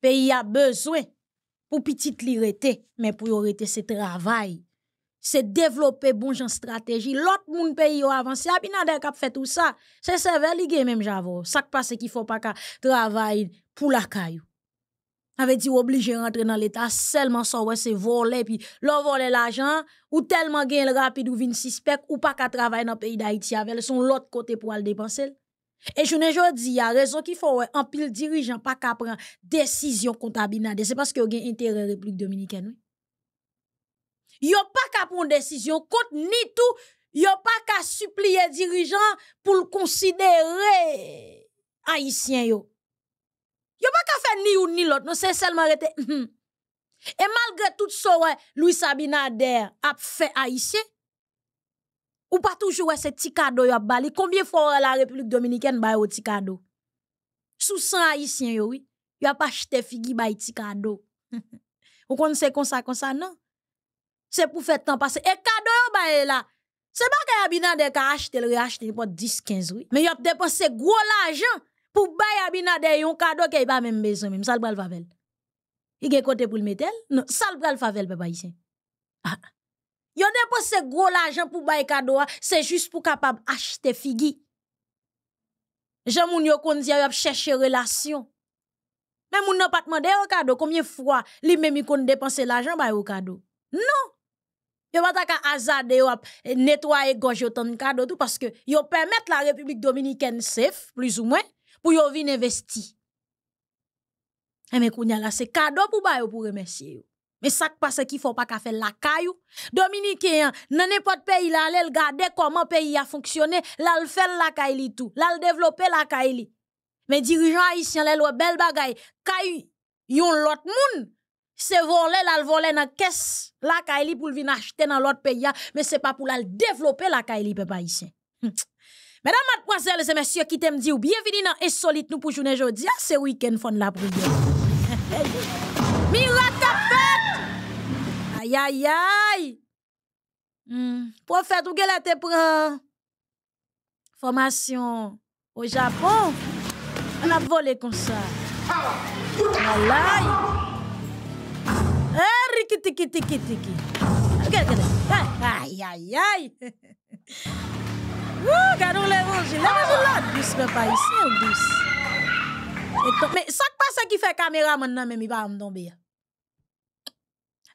Pays a besoin pour petite liberté, mais pour priorité c'est travail. C'est développer bon genre stratégie. L'autre monde pays a avancé, Abinader a fait tout ça. C'est les gars, même j'avoue. Ça qui passe qu'il faut pas travailler pour la caillou. Avait dit obligé rentrer dans l'état seulement ça ouais c'est voler puis leur voler l'argent ou tellement gain rapide ou vin suspect ou pas qu'à travailler dans le pays d'Haïti avec son l'autre côté pour le dépenser. Et je ne dis a raison qu'il faut un pile dirigeant pas qu'à prendre décision contre Abinader, c'est parce que y a intérêt République Dominicaine. Oui? n'avez pas qu'à prendre décision contre ni tout, n'avez pas qu'à supplier dirigeant pour le considérer haïtien yo. n'avez pas qu'à faire ni ou ni l'autre, non, c'est seulement Et malgré tout ce Louis Abinader a fait haïtien, ou pas toujours ces petits cadeaux y a bali. Combien fois la République dominicaine baille petit cadeau? Sous 100 haïtiens oui, Ils a pas acheté figi baille petit cadeau. Ou qu'on sait comme ça comme ça non. C'est pour faire temps passer et cadeau yo baille là. C'est pas que Abinader ka acheté le acheté pour 10 15 oui. Mais ils a dépensé gros l'argent pour bailler Abinader un cadeau kado pas même besoin même ça le favel. Il gen côté pour le mettre? Non, ça le favel papa haïtien. Ah. Yo dépensez gros l'argent pour les cadeau, hein. c'est juste pour capable acheter figi. Jean moun yo kon di a chercher relation. Mais moun n'a pas demandé au cadeau combien fois li même il kon dépenser l'argent pour au cadeau. Non. Yo pas ka azade yo nettoyer gorge yo de cadeau tout parce que yo permettre la République dominicaine safe plus ou moins pour yo vin investir. Eh, mais kounya là c'est cadeau pour payer pour remercier mais ça qui passe qu'il faut pas qu'à faire la caillou. Dominicain, dans n'importe pays, là, le regarde comment le pays a fonctionné, là, elle fait la caillou tout, l'a développé la caillou. Mais dirigeant haïtien, là, elle belle bagaille. Caillou, yon l'autre monde. C'est voler, là, voler dans la caisse, la Kaili pour venir acheter dans l'autre pays, mais c'est pas pour développer, la Kaili, peuple haïtien. Hum. Mesdames, mademoiselles et messieurs, qui t'aime dire, bienvenue dans Insolite, nous pour journée aujourd'hui, ah, c'est week-end, fond la prière. aïe aïe aïe. Mm. Prophète, ou quelle est ta formation au Japon? On a volé comme ça. Aïe. Eh, riki tiki tiki tiki. Aïe aïe aïe. Ouh, garou le rouge. Lève-moi là, douce, mais pas ici, douce. Mais ça passe qui fait caméra maintenant, même il va me tomber.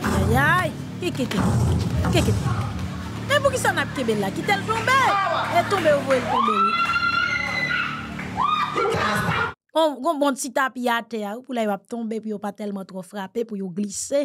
Ayayay, kekeke, kekeke E pou ki san ap kebe la, kit el flombe E tombe ou pou el flombe On bon sit ap yate, pou la yon ap tombe Pou yon pa telman tro frape, pou yon glisse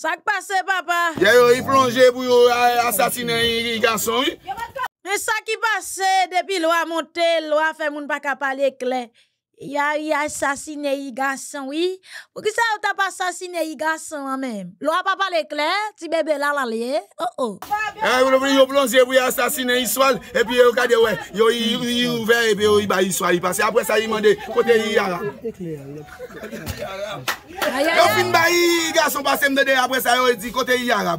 Ça qui passe, papa? Il yo qui pour pour les un Mais qui depuis Depuis moun Ya yi asasine yi gason, wii. Wou ki sa yon tap asasine yi gason anmen? Lwa papa lèk lè, ti bebe lalale, o o. E yon vre yon plonze pou yi asasine yi swal, epi yon kade wè, yon yi yon vre epi yon yi ba yi swal yi pase, apre sa yi mande kote yi yara. Yon fin ba yi yi gason pase mdede, apre sa yon yi di kote yi yara.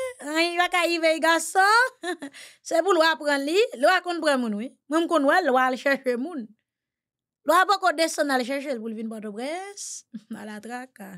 Yaka yive yi gaso, se pou lwa pran li, lwa kon pran moun wè. Mwen kon wè lwa lè chèche moun. Lwa bò kò deson lè chèche lè pou lè vin bò do brez, malat raka.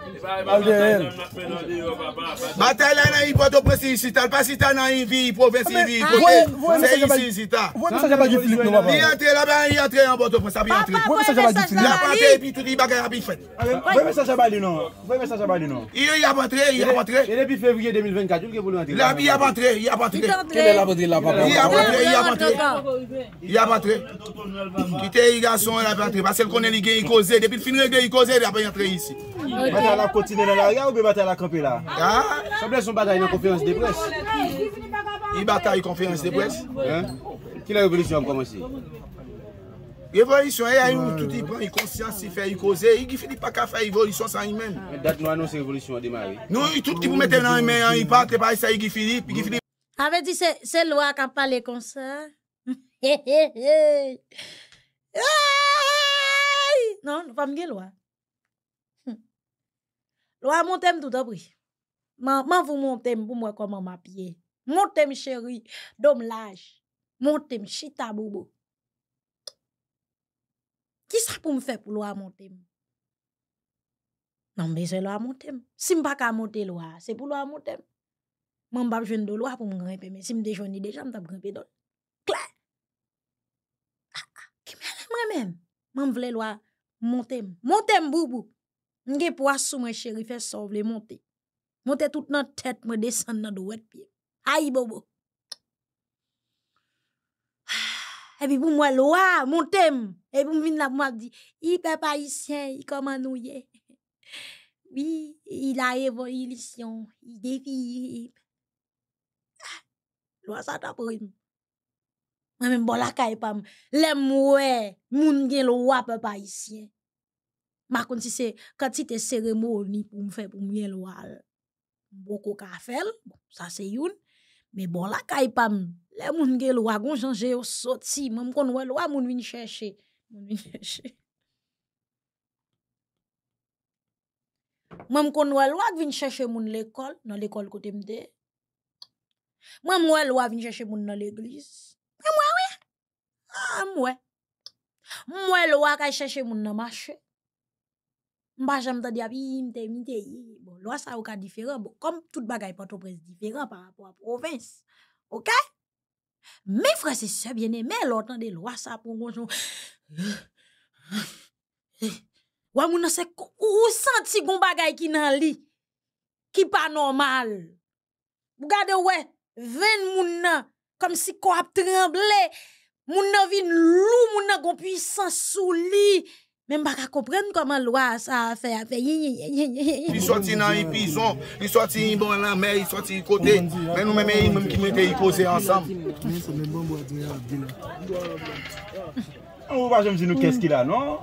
A gen. Bate la nan yi bote prez yi sitan. Pas yi tan nan yi vi yi probez yi vi yi kote. Se yi sitan. Vwe mesej apagi Filip nou wapan. Vi yi entre la ban yi yi entre yi an bote prez api yi entre. Vwe mesej apagi Filip. Yi apate epi tout yi bagay api fèd. Vwe mesej apagi nou. Yi yi apate. Yi yi apate. Yi yi apate. Yi yi apate. Kite yi yi yi apate. Pase l konen yi gen yi koze. Depi fin rege yi koze yi apate yi entre yi si. Yi Mwen kontine lè la, ya ou be batè lè akampè la? Ha? Sè ble son bagay nan konfiyans de brech? I batè y konfiyans de brech? Ki lè revolisyon mwen koman si? Revolisyon e, a yon touti bon y konsyans, si fè y koze, y gifili pa ka fè revolisyon san y men. Mwen dat nou anonsi revolisyon di man, e? Nou, y touti pou mette nan y men, an y pat, te pa y sa y gifili, y gifili... A ve di se, se lwa kan pale konsan? He, he, he! He, he, he! Non, vamge lwa. Lo a montem tout apri. Man vou montem pou mwen koman ma piye. Montem chéri, dom laj. Montem chita boubou. Ki sa pou mwen fè pou lo a montem? Nan be se lo a montem. Sim pa ka montel lo a, se pou lo a montem. Man bab jwendo lo a pou ah, ah, mwen gripe me. Sim de jwani de jwami tab gripe don. Kla. Kim yalè mwen mèm? Man vle lo a montem. Montem boubou. Mwen ah, ah, bon, gen pou asou mwen cheri fè sov lè monte. Monte tout nan tèt mwen desan nan do wet pi. Ay bobo. E bi pou mwen lo a, monte mwen. E bi pou mwen vin la mwen di, i pe pa isyen, i koma nou ye. Bi, i la evo, i lisyon, i defi. Lo a sata pou mwen. Mwen mwen bolaka e pam. Le mwen mwen gen lo a pe pa isyen. Ma kon si se, kat si te seremo ni pou mwen fe pou mwen elwa al boko ka fel. Bon, sa se yon. Me bon la kaypam. Le moun gen elwa gon janje yo soti. Mwen kon wè lwa moun vin chèche. Mwen vin chèche. Mwen kon wè lwa vin chèche moun l'ekol. Nan l'ekol kote mde. Mwen mwen lwa vin chèche moun nan l'eglis. Mwen ah, mwen wè. Mwen mwen. Mwen mwen lwa kaj chèche moun nan mwache. Mpa jan mta di api mte mte yi, bon lo a sa ou ka diferan, bon kom tout bagay pato prez diferan par rapport a province. Ok? Men fwese sebyene men lòtande lo a sa pou konjoun. Ou a mwena se kou ou senti goun bagay ki nan li, ki pa normal. Mwou gade ou we ven mwena, kom si ko ap tremble, mwena vi nlou mwena goun pwisan sou li, Mem baka kopren koman lwa sa afe, afe yi yi yi yi yi yi yi. Li soti nan yi pison, li soti yi bon nan me, li soti yi kote, men nou men men yi men ki menten yi kose ansam. Men se men bon bon di me a de. Ou wajem zinou keski la nou.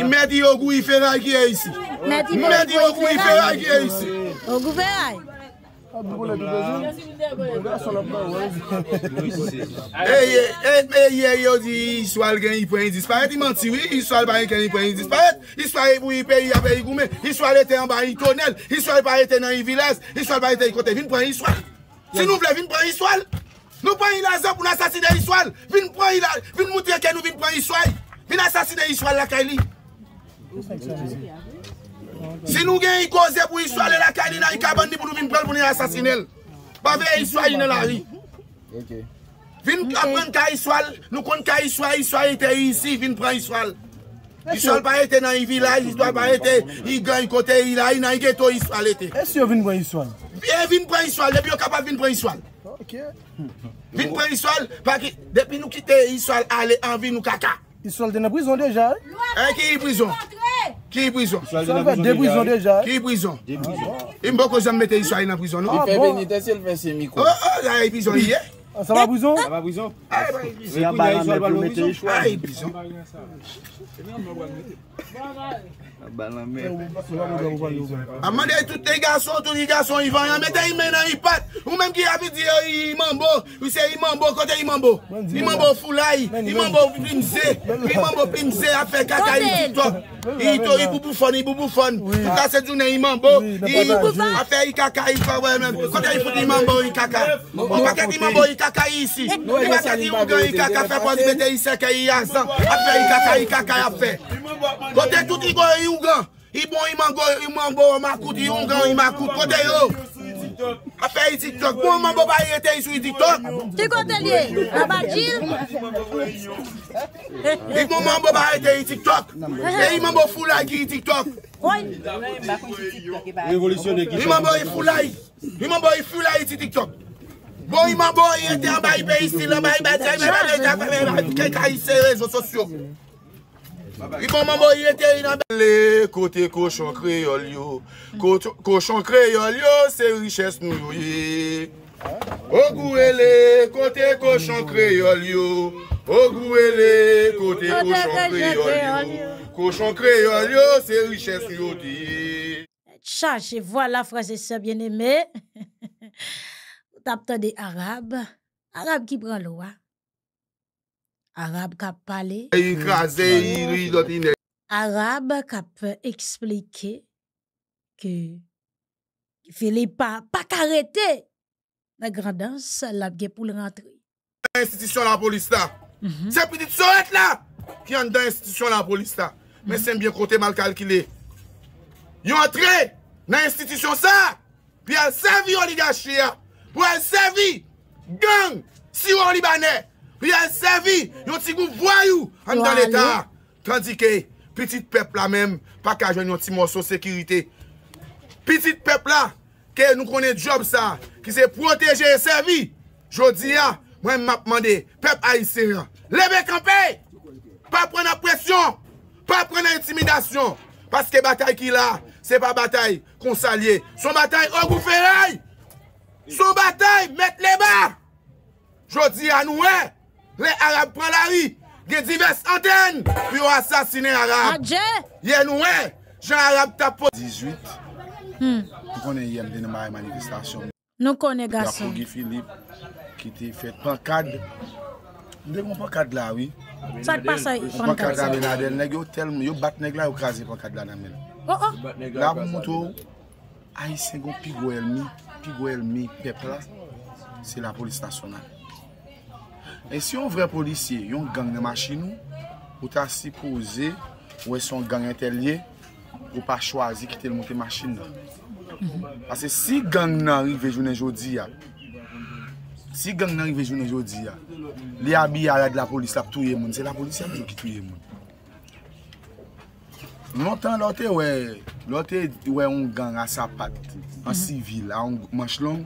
I meti yi ogou yi feray ki e yisi. Meti yi bon yi feray ki e, e yisi. Ogou feray. A di goun la di de zi? Ya si linde a goye. O la son la plo ouwe. E ye yo di, iswal gen yi pwen yi disparet, yi manti wye, iswal bayen ken yi pwen yi disparet, iswal yi bou yi pe, yi abe yi goumen, iswal ete an bayi kone, iswal bayen tenan yi vilaz, iswal bayen ten yi kote, vin pwen iswal. Si nou vle vin pwen iswal, nou pwen yi la zan pou nasaside iswal. Vin moun te ken nou vin pwen iswal. Vin nasaside iswal la kè li. Si nou gen yi koze pou iswal, e la kani nan yi kabandi pou nou vin prel pou ni asasinel. Pa ve iswal yi nan la ri. Vin apren ka iswal, nou kon ka iswal, iswal ite yi si, vin prel iswal. Iswal pa ete nan yi vilay, iswal pa ete yi gen yi kote, yi la yi nan yi geto, iswal ete. E si yo vin prel iswal? Vi vin prel iswal, de bi yo kapal vin prel iswal. Ok. Vin prel iswal, de bi nou kite iswal, alè an vi nou kaka. Iswal dene brison deja? E ki yi brison? Ki pou yon? De pou yon deja. Ki pou yon? De pou yon. Yon bo ko zan mette yon sa yon nan pou yon nou? Ah bon. Oh oh, yon ah, ah, a yon pou yon. Sa va pou yon? Sa va pou yon? A yon pou yon sa yon. Riyan ba yon mette yon sa yon. A yon pou yon sa yon. Aman dey tout e gason, tout e gason e vanyan Meten e menan e pat Ou menm ki avidze yo e eh, imambo Ou se imambo, kote imambo Imambo fulay, imambo primze Imambo primze apfe kaka yi I ito, i bubufon, i bubufon Touta se zune imambo Ape kaka yi Kote yi foute imambo yi kaka O paket imambo yi kaka yi si I baket yi yon gen yi kaka fe Pon di bete yi seke yi yansan Ape yi kaka yi kaka apfe Kote tout e go yi Y bon iman goy, iman bo, makout, yongan, imakout, kote yo. Ape itik tok. Y bon iman bo bayete itik tok. Y bon iman bo bayete itik tok. E iman bo fulay ki itik tok. Iman bo fulay. Iman bo fulay itik tok. Bon iman bo yete ambay pe isil, ambay pe zay, men bade te apameye, men bade te apameye, kek a yisey rezo sosyo. Ripon wi mamboye, teri nan bale, kote koshon kreyol yo, kote koshon kreyol yo, se riches mou yoye. Ogou e le, kote koshon kreyol yo, ogou e le, kote koshon kreyol yo, kote kreyol yo, se riches mou yoye. Chache, vwa la franse se bieneme, tapta de arabe, arabe ki pran lwa. Arab kap pale. E mm. Arab kap explike ke fele pa, pa karete na grandans la ge pou l rentre. Institution la polista. Se piti sou et la ki an dan institution la polista. Men se mbyen kote mal kalkile. Yo antre nan institution sa pi al sevi oligache ya pou al sevi gang si ou olibane ya. Yon ti goun vwa yon An dan etan Kandike, pitit pep la men Pakajwen yon ti monson sekirite Pitit pep la Ke nou konen job sa Ki se proteje yon sevi Jodi ya, mwen mapman de pep ayisera Lebe kampè Pa prena presyon Pa prena intimidasyon Paske batay ki la, se pa batay konsalye Son batay, an gou feray Son batay, met leba Jodi ya, nou e Le Arab pralari, gen zivest anten, pi ou asasine Arab. Adje! Yen ouen, jen Arab tapo. 18, nou konen yem dene maye manifestasyon. Nou konen gason. Dapo Gifilip, ki te fet pankad. Mdek mwen pankad la, oui? Tsak pa sa yi pankad la. Mwen pankad la venadel, neg yo telm, yo bat neg la yo kaze pankad la nan men. Oh oh! La mwen mwoto, a yi sengon pi goel mi, pi goel mi pepla, se la polistasyon nan. E si yon vre polisye, yon gang nan machin nou, ou ta sipoze, ou e son gang entelye, ou pa chwazi kite l moun te machin nan. Ase mhm. si gang nan rive jounen jodi ya, si gang nan rive jounen jodi ya, li a bi a la de la polis la pou touye moun, se la polis ya moun ki touye moun. Moun tan lote, lote, yon gang mhm. a sapat, a sivil, a moun manchlon,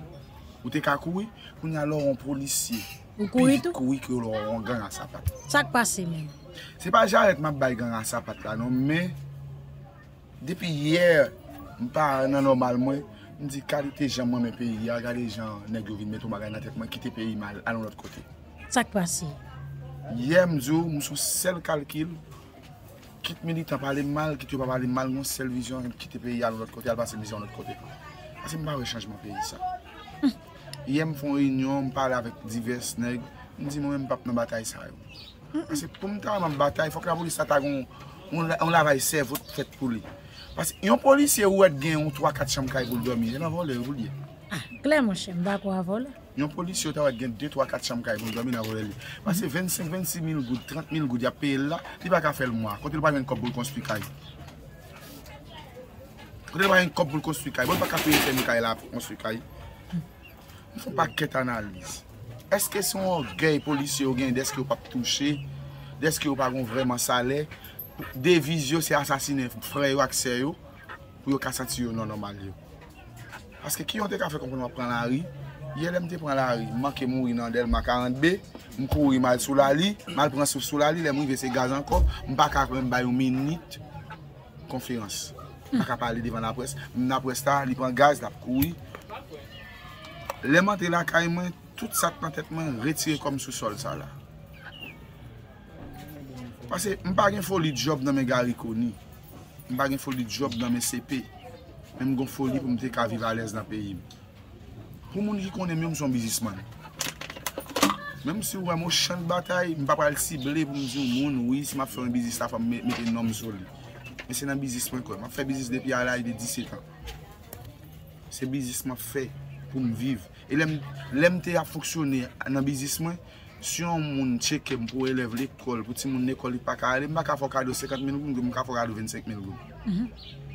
ou te kakouwe, ou ni alor an polisye, Ou kou yi tou? Pili kou yi kou lor, an gang an sapat. Sa kwa se men? Se pa jan letman bay gang an sapat la non, me depi yer, mpa nan normal mwen, mdi kalite jaman men peyi, agade jan neg yovin metou magay nan tekman, kite peyi mal an anot kote. Sa kwa se? Yem zou, mousou sel kalkil, kite meni tan pale mal, kite yo pa pale mal, moun sel vizyon, kite peyi an anot kote, al basen vizyon anot kote. Ase mba we chanjman peyi sa. Hmm. Yè m fò yon yon, m pale avèk divers neg, m di m wèm pap nan batay sa yon. Asè pou m tan nan batay, fò kè la molis sa tag yon la vay sè vòt pèt pou lè. Yon polisye wèd gen e yon 3-4 chanm kèy vòl do mi, lè nan vòl lè, vòl lè. Gle ah, mò shèm, ba kwa vòl? Yon polisye wèd gen e yon 2-3-4 chanm kèy vòl do mi nan vòl lè lè. Asè 25-26 mil goud, 30 mil goud yapè yon la, lè baka fèl mwa, kote lè baka e. bon, yon kop boul konstwi kèy. Kote lè baka Mwen fwa pa ket analize. Eske son gay polis yo gen deske yo pa p touche, deske yo pa gon vreman non, sale, deviz yo se asasine, freyo ak seyo, pou yo kasa tiyo nan normal yo. Aske ki yon te ka fe konpon wap pran la ri, ye lem te pran la ri. Mwa ke moun inandel ma karantbe, mwen kouri mal sou la li, mal pran sou sou la li, lem mwen vese gaz an kom, mwen pa ka premen bayou minute, konferans. Mwen pa ka pale devan la pres, mwen apres ta li pran gaz, la pou kouri. Mal pre. Leman te la kay men, tout sat nan tet men, retire kom sou sol sa la. Pase, m bagen foli job nan men gariko ni. M bagen foli job nan men sepe. Men m gon foli pou m te ka vive alez nan peyi mi. Pou moun ki konen mi, m sou m bizisman. Men m si ou m wè mò chan batay, m papal si ble pou m zi ou moun, wè si m ap fèm yon bizis la fèm meten nom soli. Men se nan bizisman kwen, m ap fèm bizis depi alay de 17 an. Se bizisman fè. pou m viv. E lem te a foksyone anabizisme si yon moun cheke m pou elev l'ekol pou ti moun nekoli pa ka. Lem ba ka fokado 50 minoum, mou ka fokado 25 minoum. Mhm.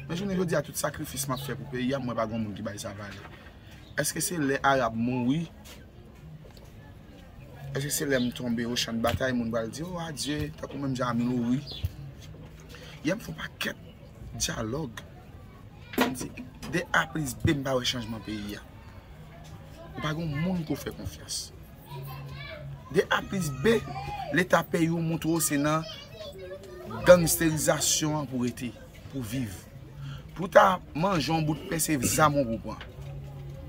Menjou ne yo di a tout sakrifisme apse pou peyi ya mwen bagon moun ki bay zavade. Eske se le Arab moun woui? Eske se lem tombe o shan batay moun baldi, o oh, adje, takou mwen jami nou woui? Yem fok pa ket diyalog mwen di apriz bimba we chanjman peyi ya. Ou pa gon moun kou fè konfias. De apis be, le tapè yon moun trou senan dan mistelizasyon pou ete, pou viv. Pou ta manjon bout pe se zamon pou pwan.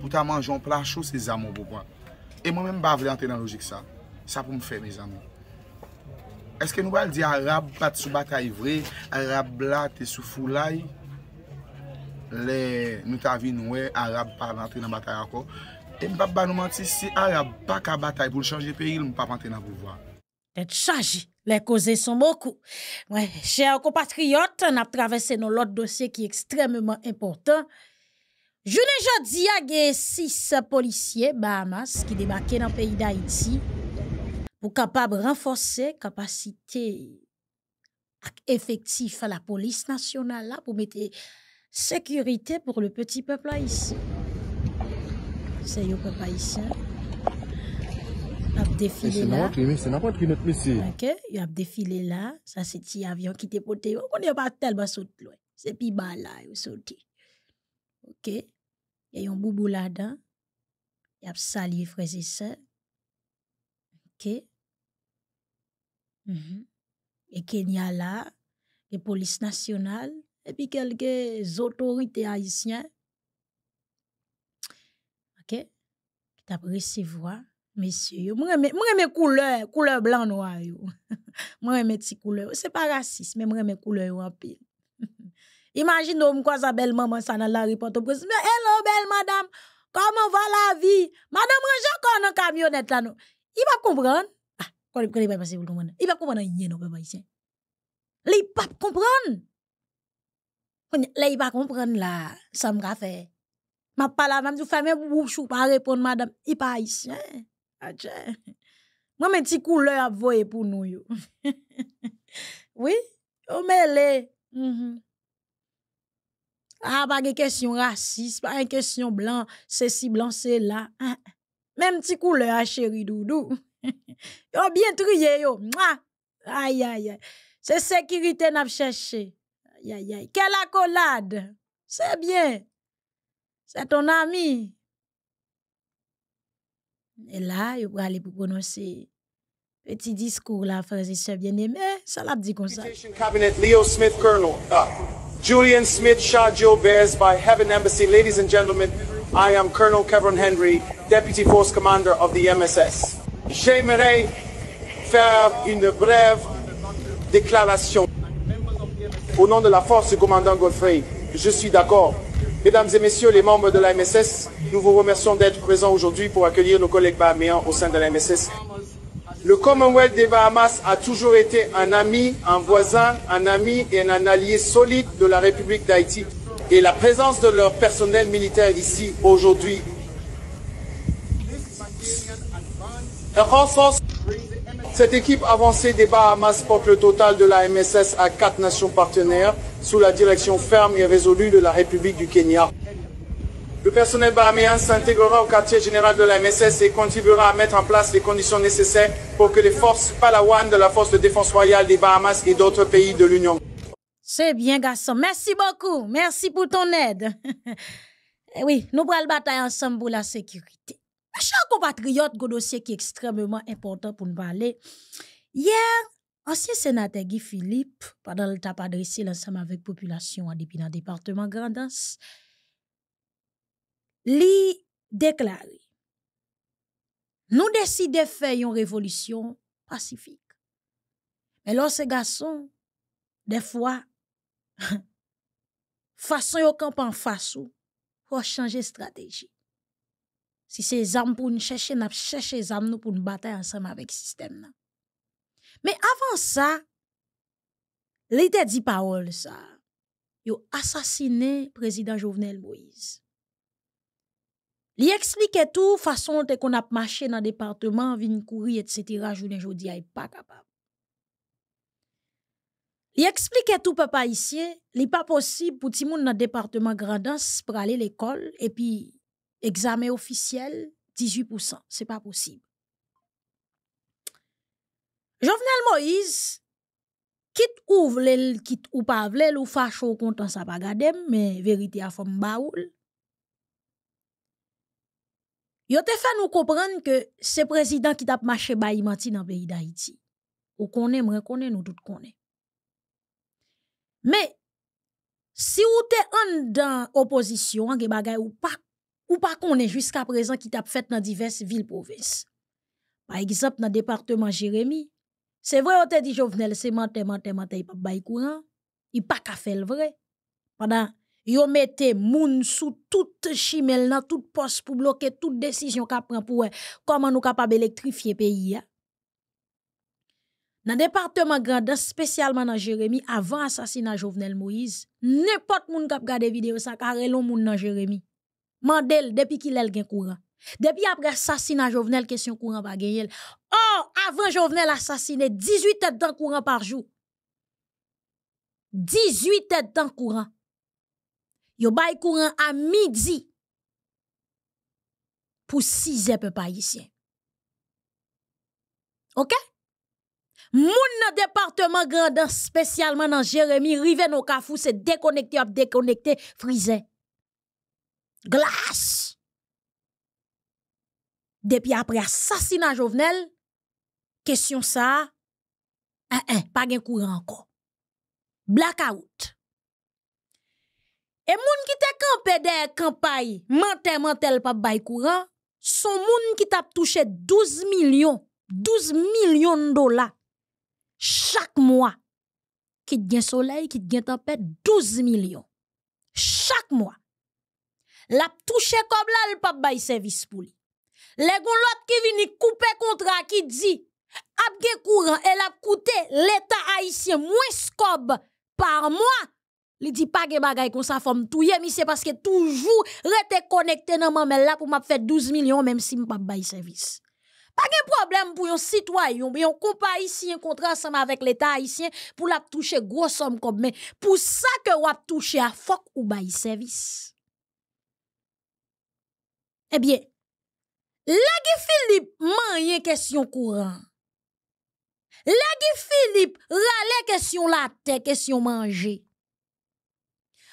Pou ta manjon pla chou se zamon pou pwan. E moun mèm ba vle ante nan logik sa. Sa pou mou fè mè zamon. Eske nou bal di Arab pat sou batay vre, Arab la te sou foulay, le nou ta vi nou we, Arab pa nan tre nan batay akon, Et je ne pas nous mentir, si Arabe pas qu'à bataille pour changer le pays, il ne peut pas rentrer dans le pouvoir. Tête chargé, les causes sont beaucoup. Ouais, chers compatriotes, on a traversé notre dossier qui est extrêmement important. Je ne dis pas six policiers Bahamas qui débarqué dans le pays d'Haïti pour capable renforcer la capacité effective à la police nationale pour mettre sécurité pour le petit peuple haïtien c'est le papa ici. C'est n'importe qui, notre monsieur. Ok, il a défilé là. Ça, c'est un qui était poté. On n'y a pas tellement sauté loin. C'est plus bas là, il a Ok, il y a un boubou là-dedans. Il a salué frère et soeur. Ok. Mhm. Et Kenya là, les polices nationales, et puis quelques autorités haïtiennes. OK? Qui t'a recevoir messieurs. Moi j'aime moi aime couleur, couleur blanc noir yo. moi aime petit couleur. C'est pas raciste, mais moi aime couleur en pile. Imagine on croise belle maman ça dans la réponse, mais Hello belle madame, comment va la vie Madame range encore dans camionnette là non. Il va comprendre. Ah, quand il va passer vous comprendre. Il va comprendre rien non papa ici. Il va comprendre. Là il va comprendre là, ça me fait m'a parole la femme fais même répondre, madame, il n'est pas haïtien. Moi, mes petits couleurs à pour nous. oui, on met mhm. Ah, pas de question raciste, pas de question blanc, c'est si blanc, c'est là. Hein? Même petit couleur, hein, chérie doudou. On bien trié, yo. Ay, Aïe, aïe, aïe. C'est sécurité n'a pas cherché. aïe, aïe. Quelle accolade! C'est bien. C'est ton ami. Et là, il va aller pour prononcer petit discours là, frères et bien-aimés. Eh, ça l'a dit comme ça. Cabinet, Leo Smith, Colonel. Uh, Julian Smith, Shah Joe Bears by Heaven Embassy. Ladies and gentlemen, I am Colonel Kevin Henry, Deputy Force Commander of the MSS. J'aimerais faire une brève déclaration. Au nom de la force du commandant Godfrey, je suis d'accord Mesdames et messieurs les membres de la MSS, nous vous remercions d'être présents aujourd'hui pour accueillir nos collègues bahaméens au sein de la MSS. Le Commonwealth des Bahamas a toujours été un ami, un voisin, un ami et un allié solide de la République d'Haïti. Et la présence de leur personnel militaire ici aujourd'hui renforce cette équipe avancée des Bahamas porte le total de la MSS à quatre nations partenaires sous la direction ferme et résolue de la République du Kenya. Le personnel bahaméen s'intégrera au quartier général de la MSS et contribuera à mettre en place les conditions nécessaires pour que les forces Palawan de la Force de défense royale des Bahamas et d'autres pays de l'Union. C'est bien, garçon. Merci beaucoup. Merci pour ton aide. Eh oui, nous prenons le bataille ensemble pour la sécurité. Chers compatriotes, un dossier qui est extrêmement important pour nous parler. Hier, Ancien sénateur Guy Philippe, pendant le tap adressé l'ensemble avec la population en dans département Grand'Anse, li déclaré Nous décidons de faire une révolution pacifique. Mais lorsque ces garçons, des fois, façon au camp en face, pour changer de stratégie. Si c'est hommes pour nous chercher, nous cherchons les nous pour nous battre ensemble avec le système. Mais avant ça, dit parole ça. ça. a yo le président Jovenel Moïse. Li tout tout façon te dans a marché département département vin courir etc. capable. jodi ay pas tout Li Il tout possible possible pour li pour tout monde ti département pour pour à l'école et puis examen officiel, 18%, C'est pas possible. Jovenel Moïse, quitte ou pas quitte ou pa vle, ou fâche ou content sa pa gadem, mais vérité a fom baoul. oul. Yo te nous comprendre que qui président qui t'a marché mache bayi manti le pays d'Haïti. Ou konen mwen konen, doute tout konen. Mais si ou te en l'opposition, opposition, en bagay ou pas, ou pa konen jusqu'à présent qui t'a fait dans diverses villes Par exemple, dans le département Jérémie. C'est vrai, on te dit Jovenel, c'est menté, menté, il pas de courant. Il pas qu'à faire le vrai. Pendant, il les gens sous toute chimel, dans toute poste pour bloquer toute décision qu'il prend pour euh, comment nous capables d'électrifier le pays. Hein. Dans le département de grandeur, spécialement dans Jérémy, avant l'assassinat de Jovenel Moïse, n'importe qui a regardé la vidéo, ça a de gens dans Jérémy. Mandel, depuis qu'il a le courant. Depuis après assassinat Jovenel, question courant pas gagné. oh avant Jovenel assassiné, 18 têtes dans courant par jour. 18 têtes dans courant. Yo bay courant à midi pour 6 heures haïtien. OK? Moun département grandant spécialement dans Jérémy rive nos kafou c'est déconnecté déconnecté frisé. Glace depuis après assassinat Jovenel, question ça, hein, hein, pas de courant encore. Blackout. Et gens qui te campé la campagne, mentel mentel pas bay courant, son gens qui t'a touché 12 millions, 12 millions de dollars chaque mois. Qui du soleil, qui te tempête, 12 millions. Chaque mois. La touche comme là, le pas bay service pour lui. Le gon lot ki vini koupe kontra ki di, ap gen courant el ap coûté l'état haïtien moins scob par mois. li di pa gen bagay kon sa fom touye, mi se paske toujou rete connecté nan mamel la pou map fait 12 millions, même si mpap bay service. Pa gen problème pou yon sitwayon, yon kompa haïtien kontra ansama avec l'État haïtien pou la touche gros som kob, mais pou sa ke wap touche a fok ou service. Eh bien, Lagi Philippe manye question courant. Lagi Philippe râle question la tête, question manger.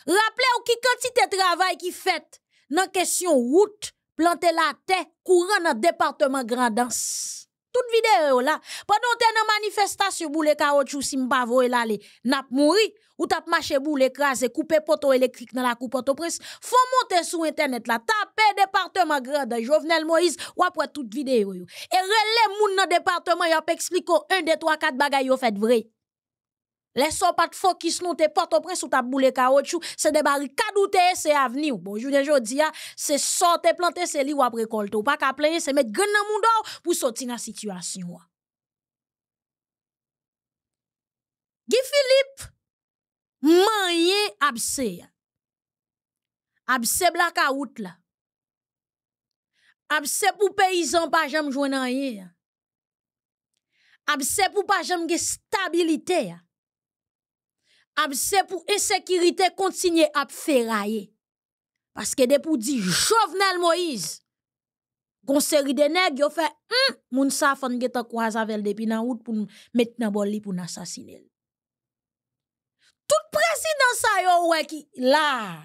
Rappelez-vous qui quantité de travail qui fait dans question route, planter la tête courant dans le département Grandance. Tout vidéo là, pendant une manifestation pour les caoutchouc vous m'pa voye ou tap marché boule écrasé, couper poteau électrique dans la coupe poteau-presse, prince faut monter sur internet la taper département grade Jovenel Moïse ou après toute vidéo yo. Et relais moun dans département y a expliqué 1 2 3 4 bagay yo fait vrai. les pas de focus nous te porte au prince ou ta boule caoutchouc, c'est des barricades ou c'est avenir. Bonjour vous dis, ah, c'est sortir planter c'est li ou après récolte ou pas qu'à plein c'est mettre grand dans monde pour sortir la situation. Ah. Guy Philippe manye abse ya. Abse blaka out la. Abse pou paysan pa jam jwen anye ya. pour pou pa jam ge stabilite ya. Abse pou esekirite continue ap feraye. de pou di Jovenel Moïse, seri de neg yo fe, mm, moun sa fan ge kwa zavel depi nan out pou met nan bol li pou nan tout président sa yo wè ki la.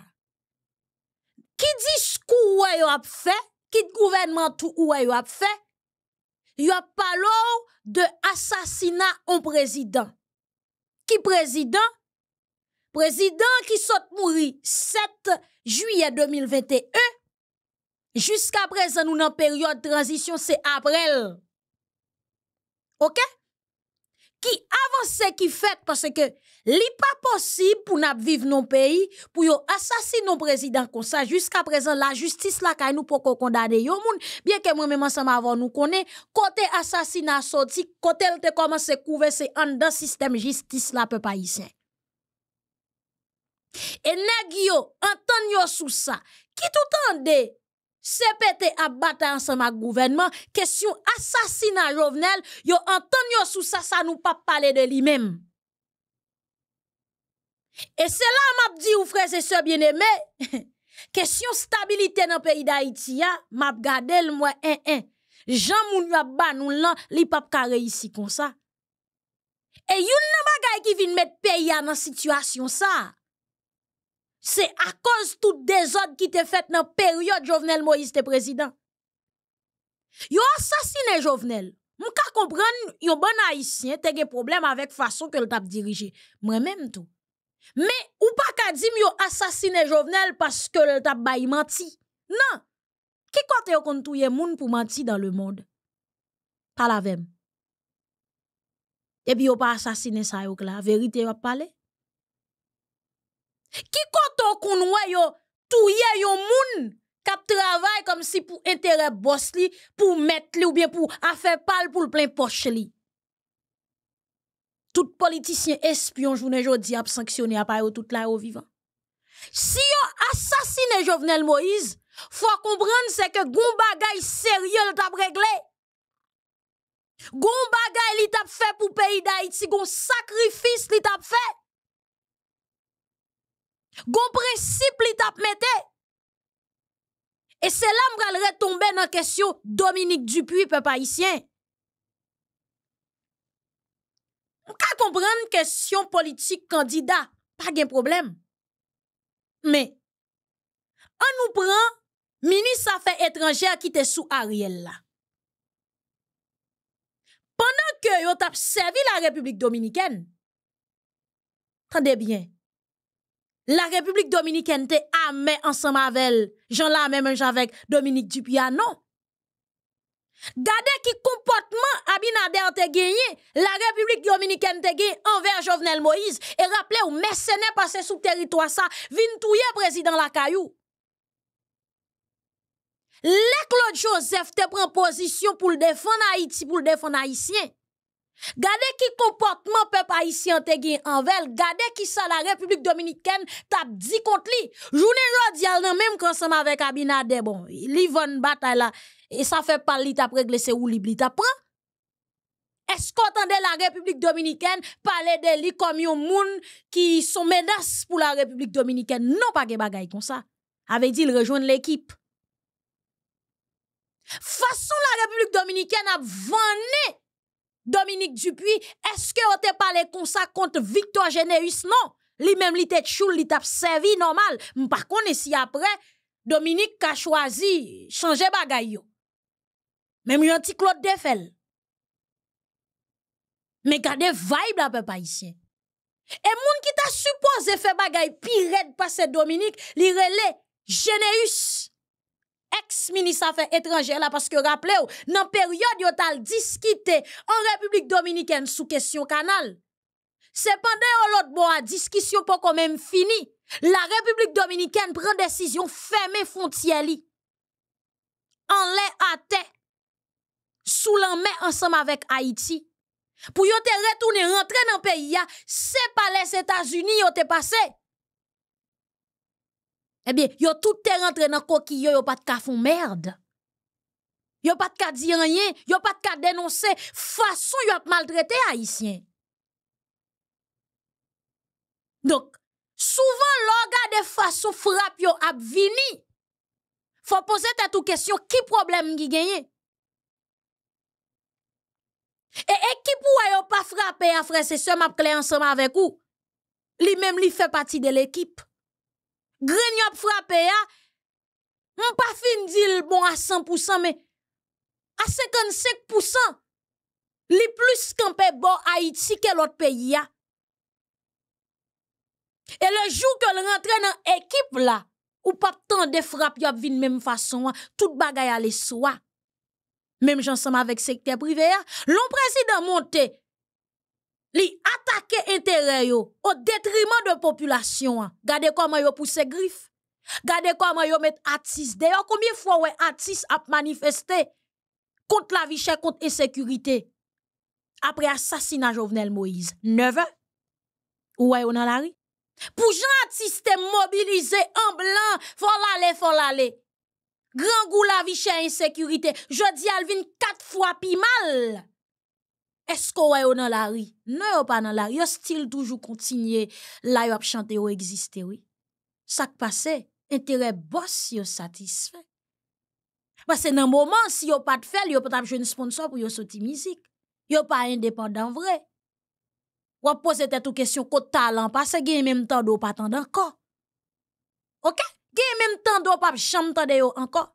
Qui diskou wè yo ap fè, qui gouvernement tout wè yo ap fè, yo ap palo de assassinat un président. Qui président Président qui sot mouri 7 juillet 2021, jusqu'à présent nous période période transition c'est Après, Ok? qui avance, qui fait, parce que Li pa possible pou pour vivre non pays pou yo assassiner un président comme ça jusqu'à présent. la justice là quand nous pou condamner kondane yo moun. Bien que moi-même ensemble ma nous connaît, côté côté asasina côté kote te koman se kouve se système dan sistem justis la Et pa nous E neg yo, anton yo sou tout ki toutan c'est CPT à battre ensemble avec le gouvernement. Question assassinat Jovenel, yo entend yo sous ça, ça nous pas parler de lui-même. Et cela m'a dit, ou frères et sœurs bien-aimés, question stabilité dans pays d'Haïti, m'a gardé le mwen en en, je moun yo pas, nou lan li ça. ne réussi pas, ça. pas yon nan bagay ki vin met pays situation ça. situation. ça. ne à pas, tout ne qui te je période Jovenel Moïse te président. Yo assassiné Jovenel. Je ka je yon bon haïtien te ne problème avec façon que l tap moi-même mais, ou pa ka di mi yo assassiné jovenel parce que tap bay menti. Non. ki kote yo touye moun pou mentir dans le monde Pas la même Et puis yo pas assassine sa yo la vérité yo pale. Ki kote yo konwe yo touye yo moun kap travay comme si pou intérêt bos li, pou met li ou bien pou affaire pal pou le plein poche li? tout politicien espion le jodi a sanctionné apay ou tout la ou vivant. Si on assassine Jovenel Moïse, faut comprendre c'est que gon bagay sérieux l tap regle. Goun bagay li tap fe pou pays d'Haïti gon sacrifice li tap fe. gon principe li tap mette. et se la m retomber retombe question Dominique Dupuis peuple haïtien. question politique candidat, pas de problème. Mais, on nous prend ministre affaires étrangères qui était sous Ariel là. Pendant que vous avez servi la République dominicaine, attendez bien, la République dominicaine était armée ensemble avec jean la même avec Dominique Dupuy, ah non? Gardez qui comportement Abinader te gagné la République dominicaine te gagné envers Jovenel Moïse, et rappele ou mercenaires passé sous territoire ça, vin président président la caillou. Le Claude Joseph te prend position pour défendre Haïti, pour défendre le defon qui Gade ki comportement peuple Haïtien te gagné envers. gade qui sa la République Dominicaine tap dit contre li. même jodi même nan avec Abinader, bon, li von bataille là et ça fait pas li après régler c'est où li est-ce qu'on entendait la République dominicaine parler de lui comme un monde qui sont menaces pour la République dominicaine? Non, pas de bagaille comme ça. Avait dit, il rejoindre l'équipe. Façon la République dominicaine a vanné Dominique Dupuis, est-ce que on te parlé comme ça contre Victor Généus? Non. Lui-même, il était chou, il t'a servi normal. Par contre, si après, Dominique a choisi changer bagaille. Même yon anti Claude Defel. Mais gardez vibe la peuple ici Et moun qui t'a supposé faire bagay pire passe Dominique, li relè Généus ex-ministre affaires étrangères là parce que rappelez-vous dans période yo tal discuté en République dominicaine sous question canal. Cependant l'autre bon à discussion pas quand même fini. La République dominicaine prend décision fermer frontière. li. En lè à sous la ensemble avec Haïti. Pour yon te retourner, rentrer dans le pays, c'est pas les États-Unis yon te passé. Eh bien, yon tout te rentré dans coquille, yon pas de cafon merde. Yon pas de ka dire rien, yon pas de ka dénoncer façon yon maltraité haïtien. Donc, souvent l'orga de façon frappe yon a vini. Faut poser ta tout question, qui problème qui gagne? Et équipe e ou pas frappé à frère c'est ça m'a clé ensemble avec vous. Lui même fait partie de l'équipe. Grignon frappé à on pas fin dire bon à 100% mais à 55% les plus campé bon Haïti que l'autre pays a. Et le jour que le rentre dans équipe là, ou pas tant de frappe y a de même façon, toute bagaille à soi. Même j'en somme avec secteur privé, hein. l'on président monter li attaquer intérêt au détriment de population. Regardez hein. comment yo pousse griffes. Regardez comment yo met artistes. D'ailleurs, combien de fois ouais artistes a manifesté contre la vie chère, contre l'insécurité, après assassinat Jovenel Moïse. 9 ans. Ouais, on a la rue. Pour gens artistes mobilisés en blanc, faut l'aller, faut l'aller. Grand goût la vie chère insécurité. elle Alvin quatre fois pi mal. Est-ce qu'on est dans la rue? Non, pas dans la rue. vous style toujours continuer là yo chanté, chanter ou exister oui. Ça qui un intérêt boss yo satisfait. Parce que dans le moment si yo pas de faire, yo pas un sponsor pour yo sortir musique. Yo pas indépendant vrai. Ou poser tête question questions talent parce que même temps do pas tant encore. OK? gen même tando pap chanm tande yo encore.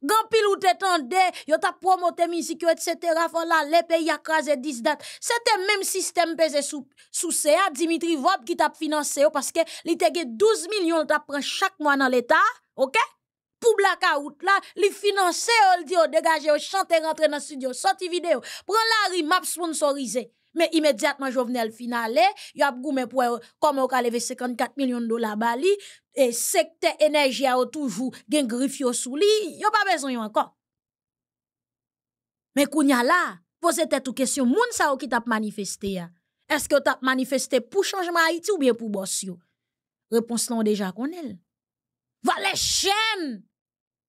Gan il ou tande, yo ta promote musique yo etc. cetera, fon la pays peyi C'est le même système même système sous sous sous Dimitri Vob qui t'a financé parce que li te 12 12 millions t'a prend chaque mois dans l'État, ok? Pour Blackout out la, li finanse yo, dit di yo degaje yo, rentre studio, sorti vidéo. prend la ri map sponsorisé mais immédiatement Jovenel Il y a goumé pour euh, comme on levé 54 millions de dollars bali et secteur énergie a toujours gen sous lui. Il n'y a pas besoin encore. Mais kounya là, posez tête tout question moun sa ou qui t'a manifesté Est-ce que t'a manifesté pour changement Haïti ou bien pour boss Réponse non déjà qu'on Va les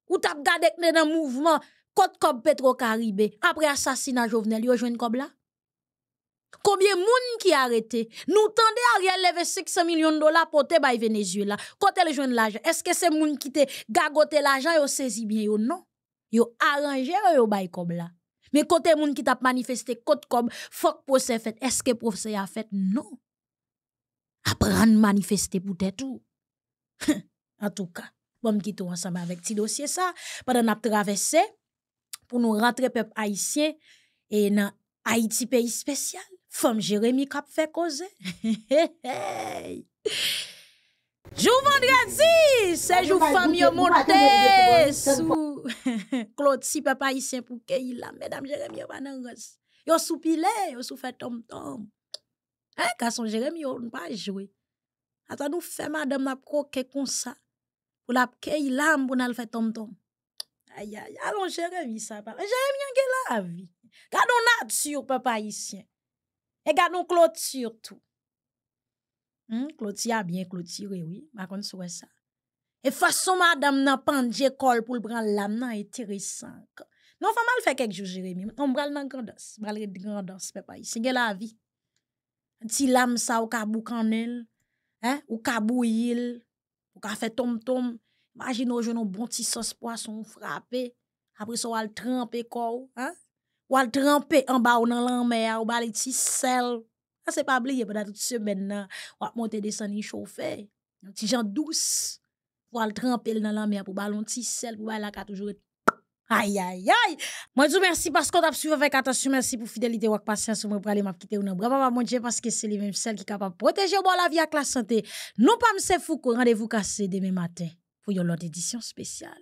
Vous ou gardé dans mouvement Côte comme Petro Caribé après assassinat Jovenel yo joué comme là. Combien de monde qui arrêté? Nous tendez à lever 600 millions de dollars pour te bay Venezuela. Quand elle joue l'argent, est-ce que c'est monde qui te gagoté l'argent et saisi bien Non. non? Yo arrangé yo bay comme là. Mais côté moun qui t'a manifesté côté comme fok procès fait, est-ce que procès a fait? Non. Après, Apprendre manifester pour tout. Hein. en tout cas, bon quitter ensemble avec ti dossier ça pendant n'a traversé pour nous rentrer peuple haïtien et dans Haïti pays spécial femme Jérémy qui a fait cause. Jour vendredi, c'est jour famille monte sous Claude si papa ici pour que il a madame Jérémy va dans. Yo soupilé, yo sou fait tom tom. Hein, garçon Jérémy on pas jouer. Attends nous fait madame n'a croquer comme ça. Pour la qu'il a pour qu'elle fait tom tom. Aïe aïe, allons Jérémy ça pas. Jérémy là, la vie. a dessus, papa ici. Et hmm, clôture tout. Hmm, a bien clôturé, oui, Ma contre ça. Et façon madame madame pas de kol pour le l'âme nan intéressant. Non faut mal faire quelques jours Jérémy. on bral nan grandos, bral red grandos la vie. Si l'âme sa ou caboucanel, hein? ou tom-tom. imagine jeunes, bon sauce-poisson frappé, après ça, ça so le trempe kou, hein? ou al trempe en bas ou dans la mer, ou ba li ti sel. Ça, c'est pas bliye pendant toute semaine nan, ou ap monte desan chauffe. chofe. un ti jan douce, ou al trempe nan la mer pour balon ti sel, pou ba la ka toujours. Ay, Aïe, aïe, aïe. Moi, je vous remercie parce qu'on a suivi avec attention. Merci pour fidélité ou patience. Moi, pour aller m'apquitter ou non. Bravo, mon Dieu, parce que c'est les mêmes celles qui sont capables de protéger la vie avec la santé. Nous pas M. fou. Rendez-vous cassé demain matin pour une autre édition spéciale.